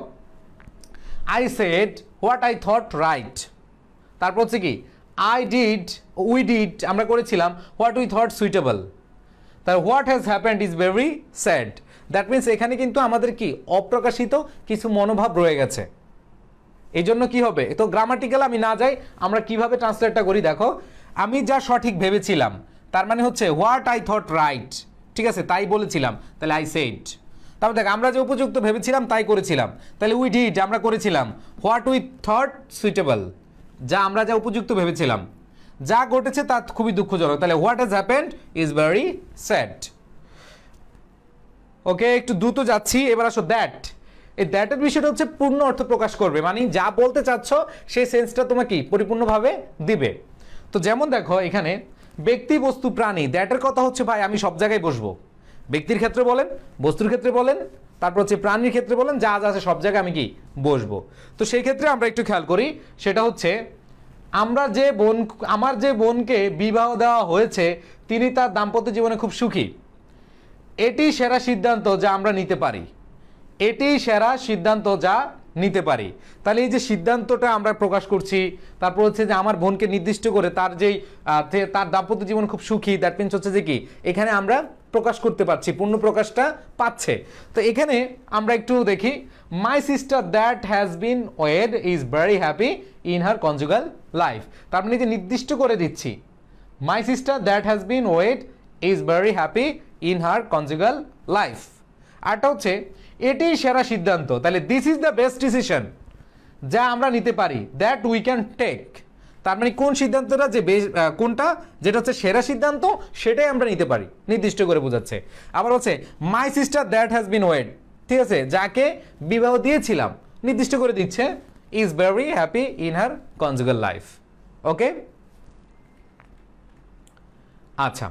Speaker 1: I said what I thought right তারপর হচ্ছে কি আই ডিড উই ডিড আমরা করেছিলাম হোয়াট উই থট সুইটেবল তার what has happened is very sad that means এখানে কিন্তু আমাদের কি অপ্রকাশিত কিছু মনোভাব রয়ে গেছে এই জন্য কী হবে তো গ্রামাটিক্যাল আমি না যাই আমরা কিভাবে ট্রান্সলেটটা করি দেখো আমি যা সঠিক ভেবেছিলাম তার মানে হচ্ছে হোয়াট আই থট রাইট ঠিক আছে তাই বলেছিলাম তাহলে আই সেড তারপর দেখ আমরা যে উপযুক্ত ভেবেছিলাম তাই করেছিলাম তাহলে উই ডিড আমরা করেছিলাম হোয়াট উই থট সুইটেবল যা আমরা যা উপযুক্ত ভেবেছিলাম যা ঘটেছে তা খুবই দুঃখজনক তাহলে what has happened is very sad okay একটু দ্রুত যাচ্ছি এবার আসো দ্যাট এই দ্যাটের বিষয়টা হচ্ছে পূর্ণ অর্থ প্রকাশ করবে মানে যা বলতে চাচ্ছ সেই সেন্সটা তোমাকে পরিপূর্ণভাবে দিবে তো যেমন দেখো এখানে ব্যক্তি বস্তু প্রাণী দ্যাটের কথা হচ্ছে ভাই আমি সব জায়গায় বসবো ব্যক্তির ক্ষেত্রে বলেন বস্তুর ক্ষেত্রে বলেন তারপর হচ্ছে প্রাণীর ক্ষেত্রে বলেন যা যা আছে সব জায়গায় আমি কি বসবো তো সেই ক্ষেত্রে আমরা একটু খেয়াল করি সেটা হচ্ছে আমরা যে বোন আমার যে বোনকে বিবাহ দেওয়া হয়েছে তিনি তার দাম্পত্য জীবনে খুব সুখী এটি সেরা সিদ্ধান্ত যা আমরা নিতে পারি এটি সেরা সিদ্ধান্ত যা নিতে পারি তাহলে এই যে সিদ্ধান্তটা আমরা প্রকাশ করছি তারপর হচ্ছে যে আমার বোনকে নির্দিষ্ট করে তার যেই তার দাম্পত্য জীবন খুব সুখী দ্যাট মিনস হচ্ছে যে কি এখানে আমরা প্রকাশ করতে পারছি পূর্ণ প্রকাশটা পাচ্ছে তো এখানে আমরা একটু দেখি my sister that has been wed is very happy in her conjugal life তার মানে যে নির্দিষ্ট করে দিচ্ছি my sister that has been wed is very happy in her conjugal life আরটা হচ্ছে এটি সেরা সিদ্ধান্ত তাহলে this is the best decision যা আমরা নিতে পারি দ্যাট উই ক্যান টেক তার মানে কোন সিদ্ধান্তটা যে কোনটা যেটা হচ্ছে সেরা সিদ্ধান্ত সেটাই আমরা নিতে পারি নির্দিষ্ট করে বোঝাচ্ছে আবার হচ্ছে my sister that has been wed ঠিক আছে যাকে বিবাহ দিয়েছিলাম নির্দিষ্ট করে দিচ্ছে is very happy in her conjugal life okay আচ্ছা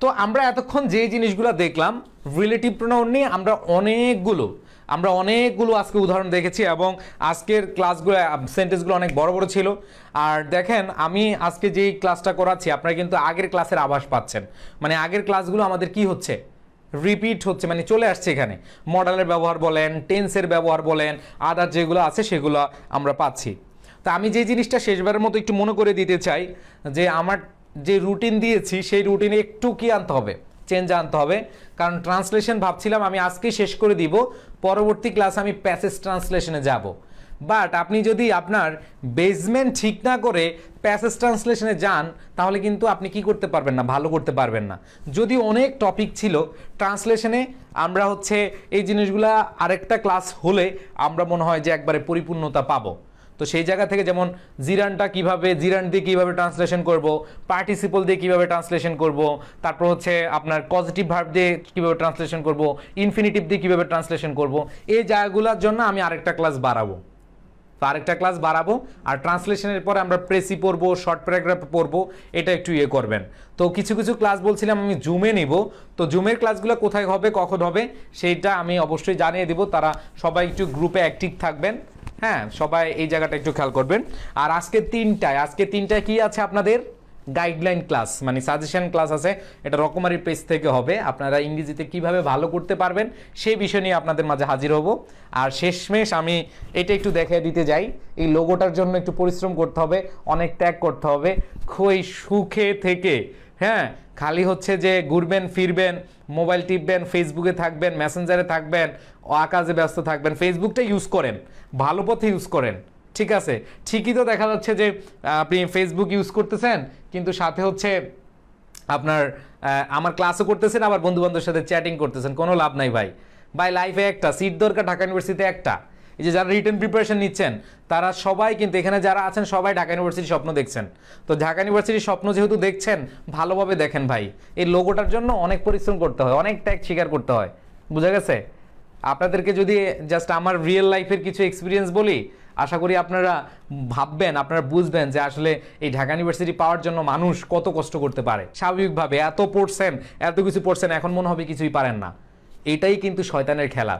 Speaker 1: তো আমরা এতক্ষণ যে জিনিসগুলো দেখলাম রিলেটিভ প্রোনাউন নিয়ে আমরা অনেকগুলো আমরা অনেকগুলো আজকে উদাহরণ দেখেছি এবং আজকের ক্লাসগুলো সেন্টেন্সগুলো অনেক বড় বড় ছিল আর দেখেন আমি আজকে যেই ক্লাসটা করাচ্ছি আপনারা কিন্তু আগের ক্লাসের আভাস পাচ্ছেন মানে আগের ক্লাসগুলো আমাদের কি হচ্ছে রিপিট হচ্ছে মানে চলে আসছে এখানে মডেলের ব্যবহার বলেন টেন্সের ব্যবহার বলেন আদার যেগুলো আছে সেগুলো আমরা পাচ্ছি তা আমি যে জিনিসটা শেষবারের মতো একটু মনে করে দিতে চাই যে আমার যে রুটিন দিয়েছি সেই রুটিনে একটু কি আনতে হবে চেঞ্জ আনতে হবে কারণ ট্রান্সলেশন ভাবছিলাম আমি আজকে শেষ করে দিব পরবর্তী ক্লাস আমি প্যাসেজ ট্রান্সলেশনে যাব বাট আপনি যদি আপনার বেসমেন্ট ঠিক না করে প্যাসেজ ট্রান্সলেশনে যান তাহলে কিন্তু আপনি কি করতে পারবেন না ভালো করতে পারবেন না যদি অনেক টপিক ছিল ট্রান্সলেশনে আমরা হচ্ছে এই জিনিসগুলা আরেকটা ক্লাস হলে আমরা মনে হয় যে একবারে পরিপূর্ণতা পাবো তো সেই জায়গা থেকে যেমন জিরানটা কিভাবে জিরান দিয়ে কীভাবে ট্রান্সলেশন করব পার্টিসিপল দিয়ে কিভাবে ট্রান্সলেশন করব তারপর হচ্ছে আপনার পজিটিভ ভার্ব দিয়ে কীভাবে ট্রান্সলেশন করব ইনফিনিটিভ দিয়ে কীভাবে ট্রান্সলেশন করব এই জায়গাগুলোর জন্য আমি আরেকটা ক্লাস বাড়াবো তো আরেকটা ক্লাস বাড়াবো আর ট্রান্সলেশনের পরে আমরা প্রেসি পড়ব শর্ট প্যারাগ্রাফ পড়ব এটা একটু ইয়ে করবেন তো কিছু কিছু ক্লাস বলছিলাম আমি জুমে নিব তো জুমের ক্লাসগুলো কোথায় হবে কখন হবে সেইটা আমি অবশ্যই জানিয়ে দিব তারা সবাই একটু গ্রুপে অ্যাক্টিভ থাকবেন হ্যাঁ সবাই এই জায়গাটা একটু খেয়াল করবেন আর আজকে তিনটায় আজকে তিনটায় কি আছে আপনাদের গাইডলাইন ক্লাস মানে সাজেশন ক্লাস আছে এটা রকমারি পেজ থেকে হবে আপনারা ইংরেজিতে কিভাবে ভালো করতে পারবেন সেই বিষয় নিয়ে আপনাদের মাঝে হাজির হব আর শেষমেশ আমি এটা একটু দেখিয়ে দিতে যাই এই লোগোটার জন্য একটু পরিশ্রম করতে হবে অনেক ত্যাগ করতে হবে খই সুখে থেকে হ্যাঁ খালি হচ্ছে যে ঘুরবেন ফিরবেন মোবাইল টিপবেন ফেসবুকে থাকবেন মেসেঞ্জারে থাকবেন আকাজে ব্যস্ত থাকবেন ফেসবুকটা ইউজ করেন ভালো পথে ইউজ করেন ঠিক আছে ঠিকই তো দেখা যাচ্ছে যে আপনি ফেসবুক ইউজ করতেছেন কিন্তু সাথে হচ্ছে আপনার আমার ক্লাসও করতেছেন আবার বন্ধুবান্ধবের সাথে চ্যাটিং করতেছেন কোনো লাভ নাই ভাই ভাই লাইফে একটা সিট দরকার ঢাকা ইউনিভার্সিটিতে একটা এই যে যারা রিটার্ন প্রিপারেশন নিচ্ছেন তারা সবাই কিন্তু এখানে যারা আছেন সবাই ঢাকা ইউনিভার্সিটির স্বপ্ন দেখছেন তো ঢাকা ইউনিভার্সিটির স্বপ্ন যেহেতু দেখছেন ভালোভাবে দেখেন ভাই এই লোগোটার জন্য অনেক পরিশ্রম করতে হয় অনেক ট্যাগ স্বীকার করতে হয় বুঝা গেছে আপনাদেরকে যদি জাস্ট আমার রিয়েল লাইফের কিছু এক্সপিরিয়েন্স বলি আশা করি আপনারা ভাববেন আপনারা বুঝবেন যে আসলে এই ঢাকা ইউনিভার্সিটি পাওয়ার জন্য মানুষ কত কষ্ট করতে পারে স্বাভাবিকভাবে এত পড়ছেন এত কিছু পড়ছেন এখন মনে হবে কিছুই পারেন না এটাই কিন্তু শয়তানের খেলা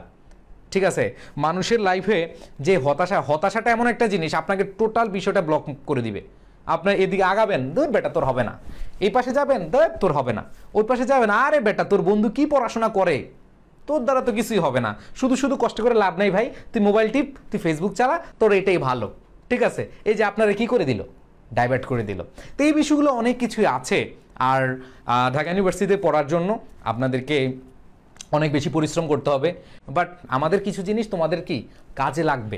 Speaker 1: ঠিক আছে মানুষের লাইফে যে হতাশা হতাশাটা এমন একটা জিনিস আপনাকে টোটাল বিষয়টা ব্লক করে দিবে আপনার এদিকে আগাবেন দূর বেটা তোর হবে না এই পাশে যাবেন ধর তোর হবে না ওর পাশে যাবেন আরে বেটা তোর বন্ধু কি পড়াশোনা করে তোর দ্বারা তো কিছুই হবে না শুধু শুধু কষ্ট করে লাভ নাই ভাই তুই মোবাইল টিপ তুই ফেসবুক চালা তোর এটাই ভালো ঠিক আছে এই যে আপনারা কি করে দিল ডাইভার্ট করে দিল তো এই বিষয়গুলো অনেক কিছুই আছে আর ঢাকা ইউনিভার্সিটিতে পড়ার জন্য আপনাদেরকে অনেক বেশি পরিশ্রম করতে হবে বাট আমাদের কিছু জিনিস তোমাদের কি কাজে লাগবে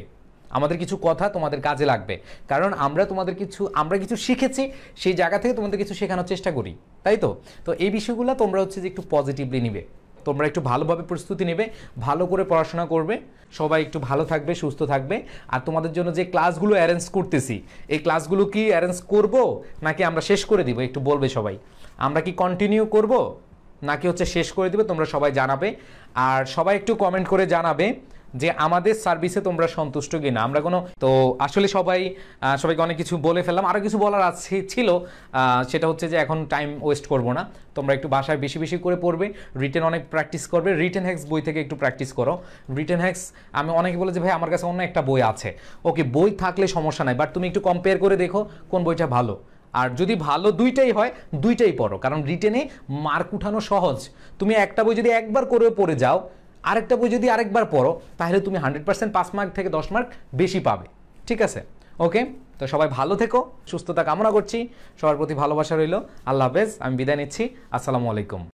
Speaker 1: আমাদের কিছু কথা তোমাদের কাজে লাগবে কারণ আমরা তোমাদের কিছু আমরা কিছু শিখেছি সেই জায়গা থেকে তোমাদের কিছু শেখানোর চেষ্টা করি তাই তো তো এই বিষয়গুলো তোমরা হচ্ছে যে একটু পজিটিভলি নিবে তোমরা একটু ভালোভাবে প্রস্তুতি নেবে ভালো করে পড়াশোনা করবে সবাই একটু ভালো থাকবে সুস্থ থাকবে আর তোমাদের জন্য যে ক্লাসগুলো অ্যারেঞ্জ করতেছি এই ক্লাসগুলো কি অ্যারেঞ্জ করব নাকি আমরা শেষ করে দিব একটু বলবে সবাই আমরা কি কন্টিনিউ করব নাকি হচ্ছে শেষ করে দিবে তোমরা সবাই জানাবে আর সবাই একটু কমেন্ট করে জানাবে যে আমাদের সার্ভিসে তোমরা সন্তুষ্ট কি না আমরা কোনো তো আসলে সবাই সবাইকে অনেক কিছু বলে ফেললাম আরও কিছু বলার আছে ছিল সেটা হচ্ছে যে এখন টাইম ওয়েস্ট করব না তোমরা একটু বাসায় বেশি বেশি করে পড়বে রিটেন অনেক প্র্যাকটিস করবে রিটেন হ্যাক্স বই থেকে একটু প্র্যাকটিস করো রিটেন হ্যাক্স আমি অনেকে বলে যে ভাই আমার কাছে অন্য একটা বই আছে ওকে বই থাকলে সমস্যা নাই বাট তুমি একটু কম্পেয়ার করে দেখো কোন বইটা ভালো আর যদি ভালো দুইটাই হয় দুইটাই পড়ো কারণ রিটেনে মার্ক উঠানো সহজ তুমি একটা বই যদি একবার করে পড়ে যাও আরেকটা বই যদি আরেকবার পড়ো তাহলে তুমি হান্ড্রেড পার্সেন্ট পাঁচ মার্ক থেকে দশ মার্ক বেশি পাবে ঠিক আছে ওকে তো সবাই ভালো থেকো সুস্থতা কামনা করছি সবার প্রতি ভালোবাসা রইল আল্লাহ হাফেজ আমি বিদায় নিচ্ছি আসসালামু আলাইকুম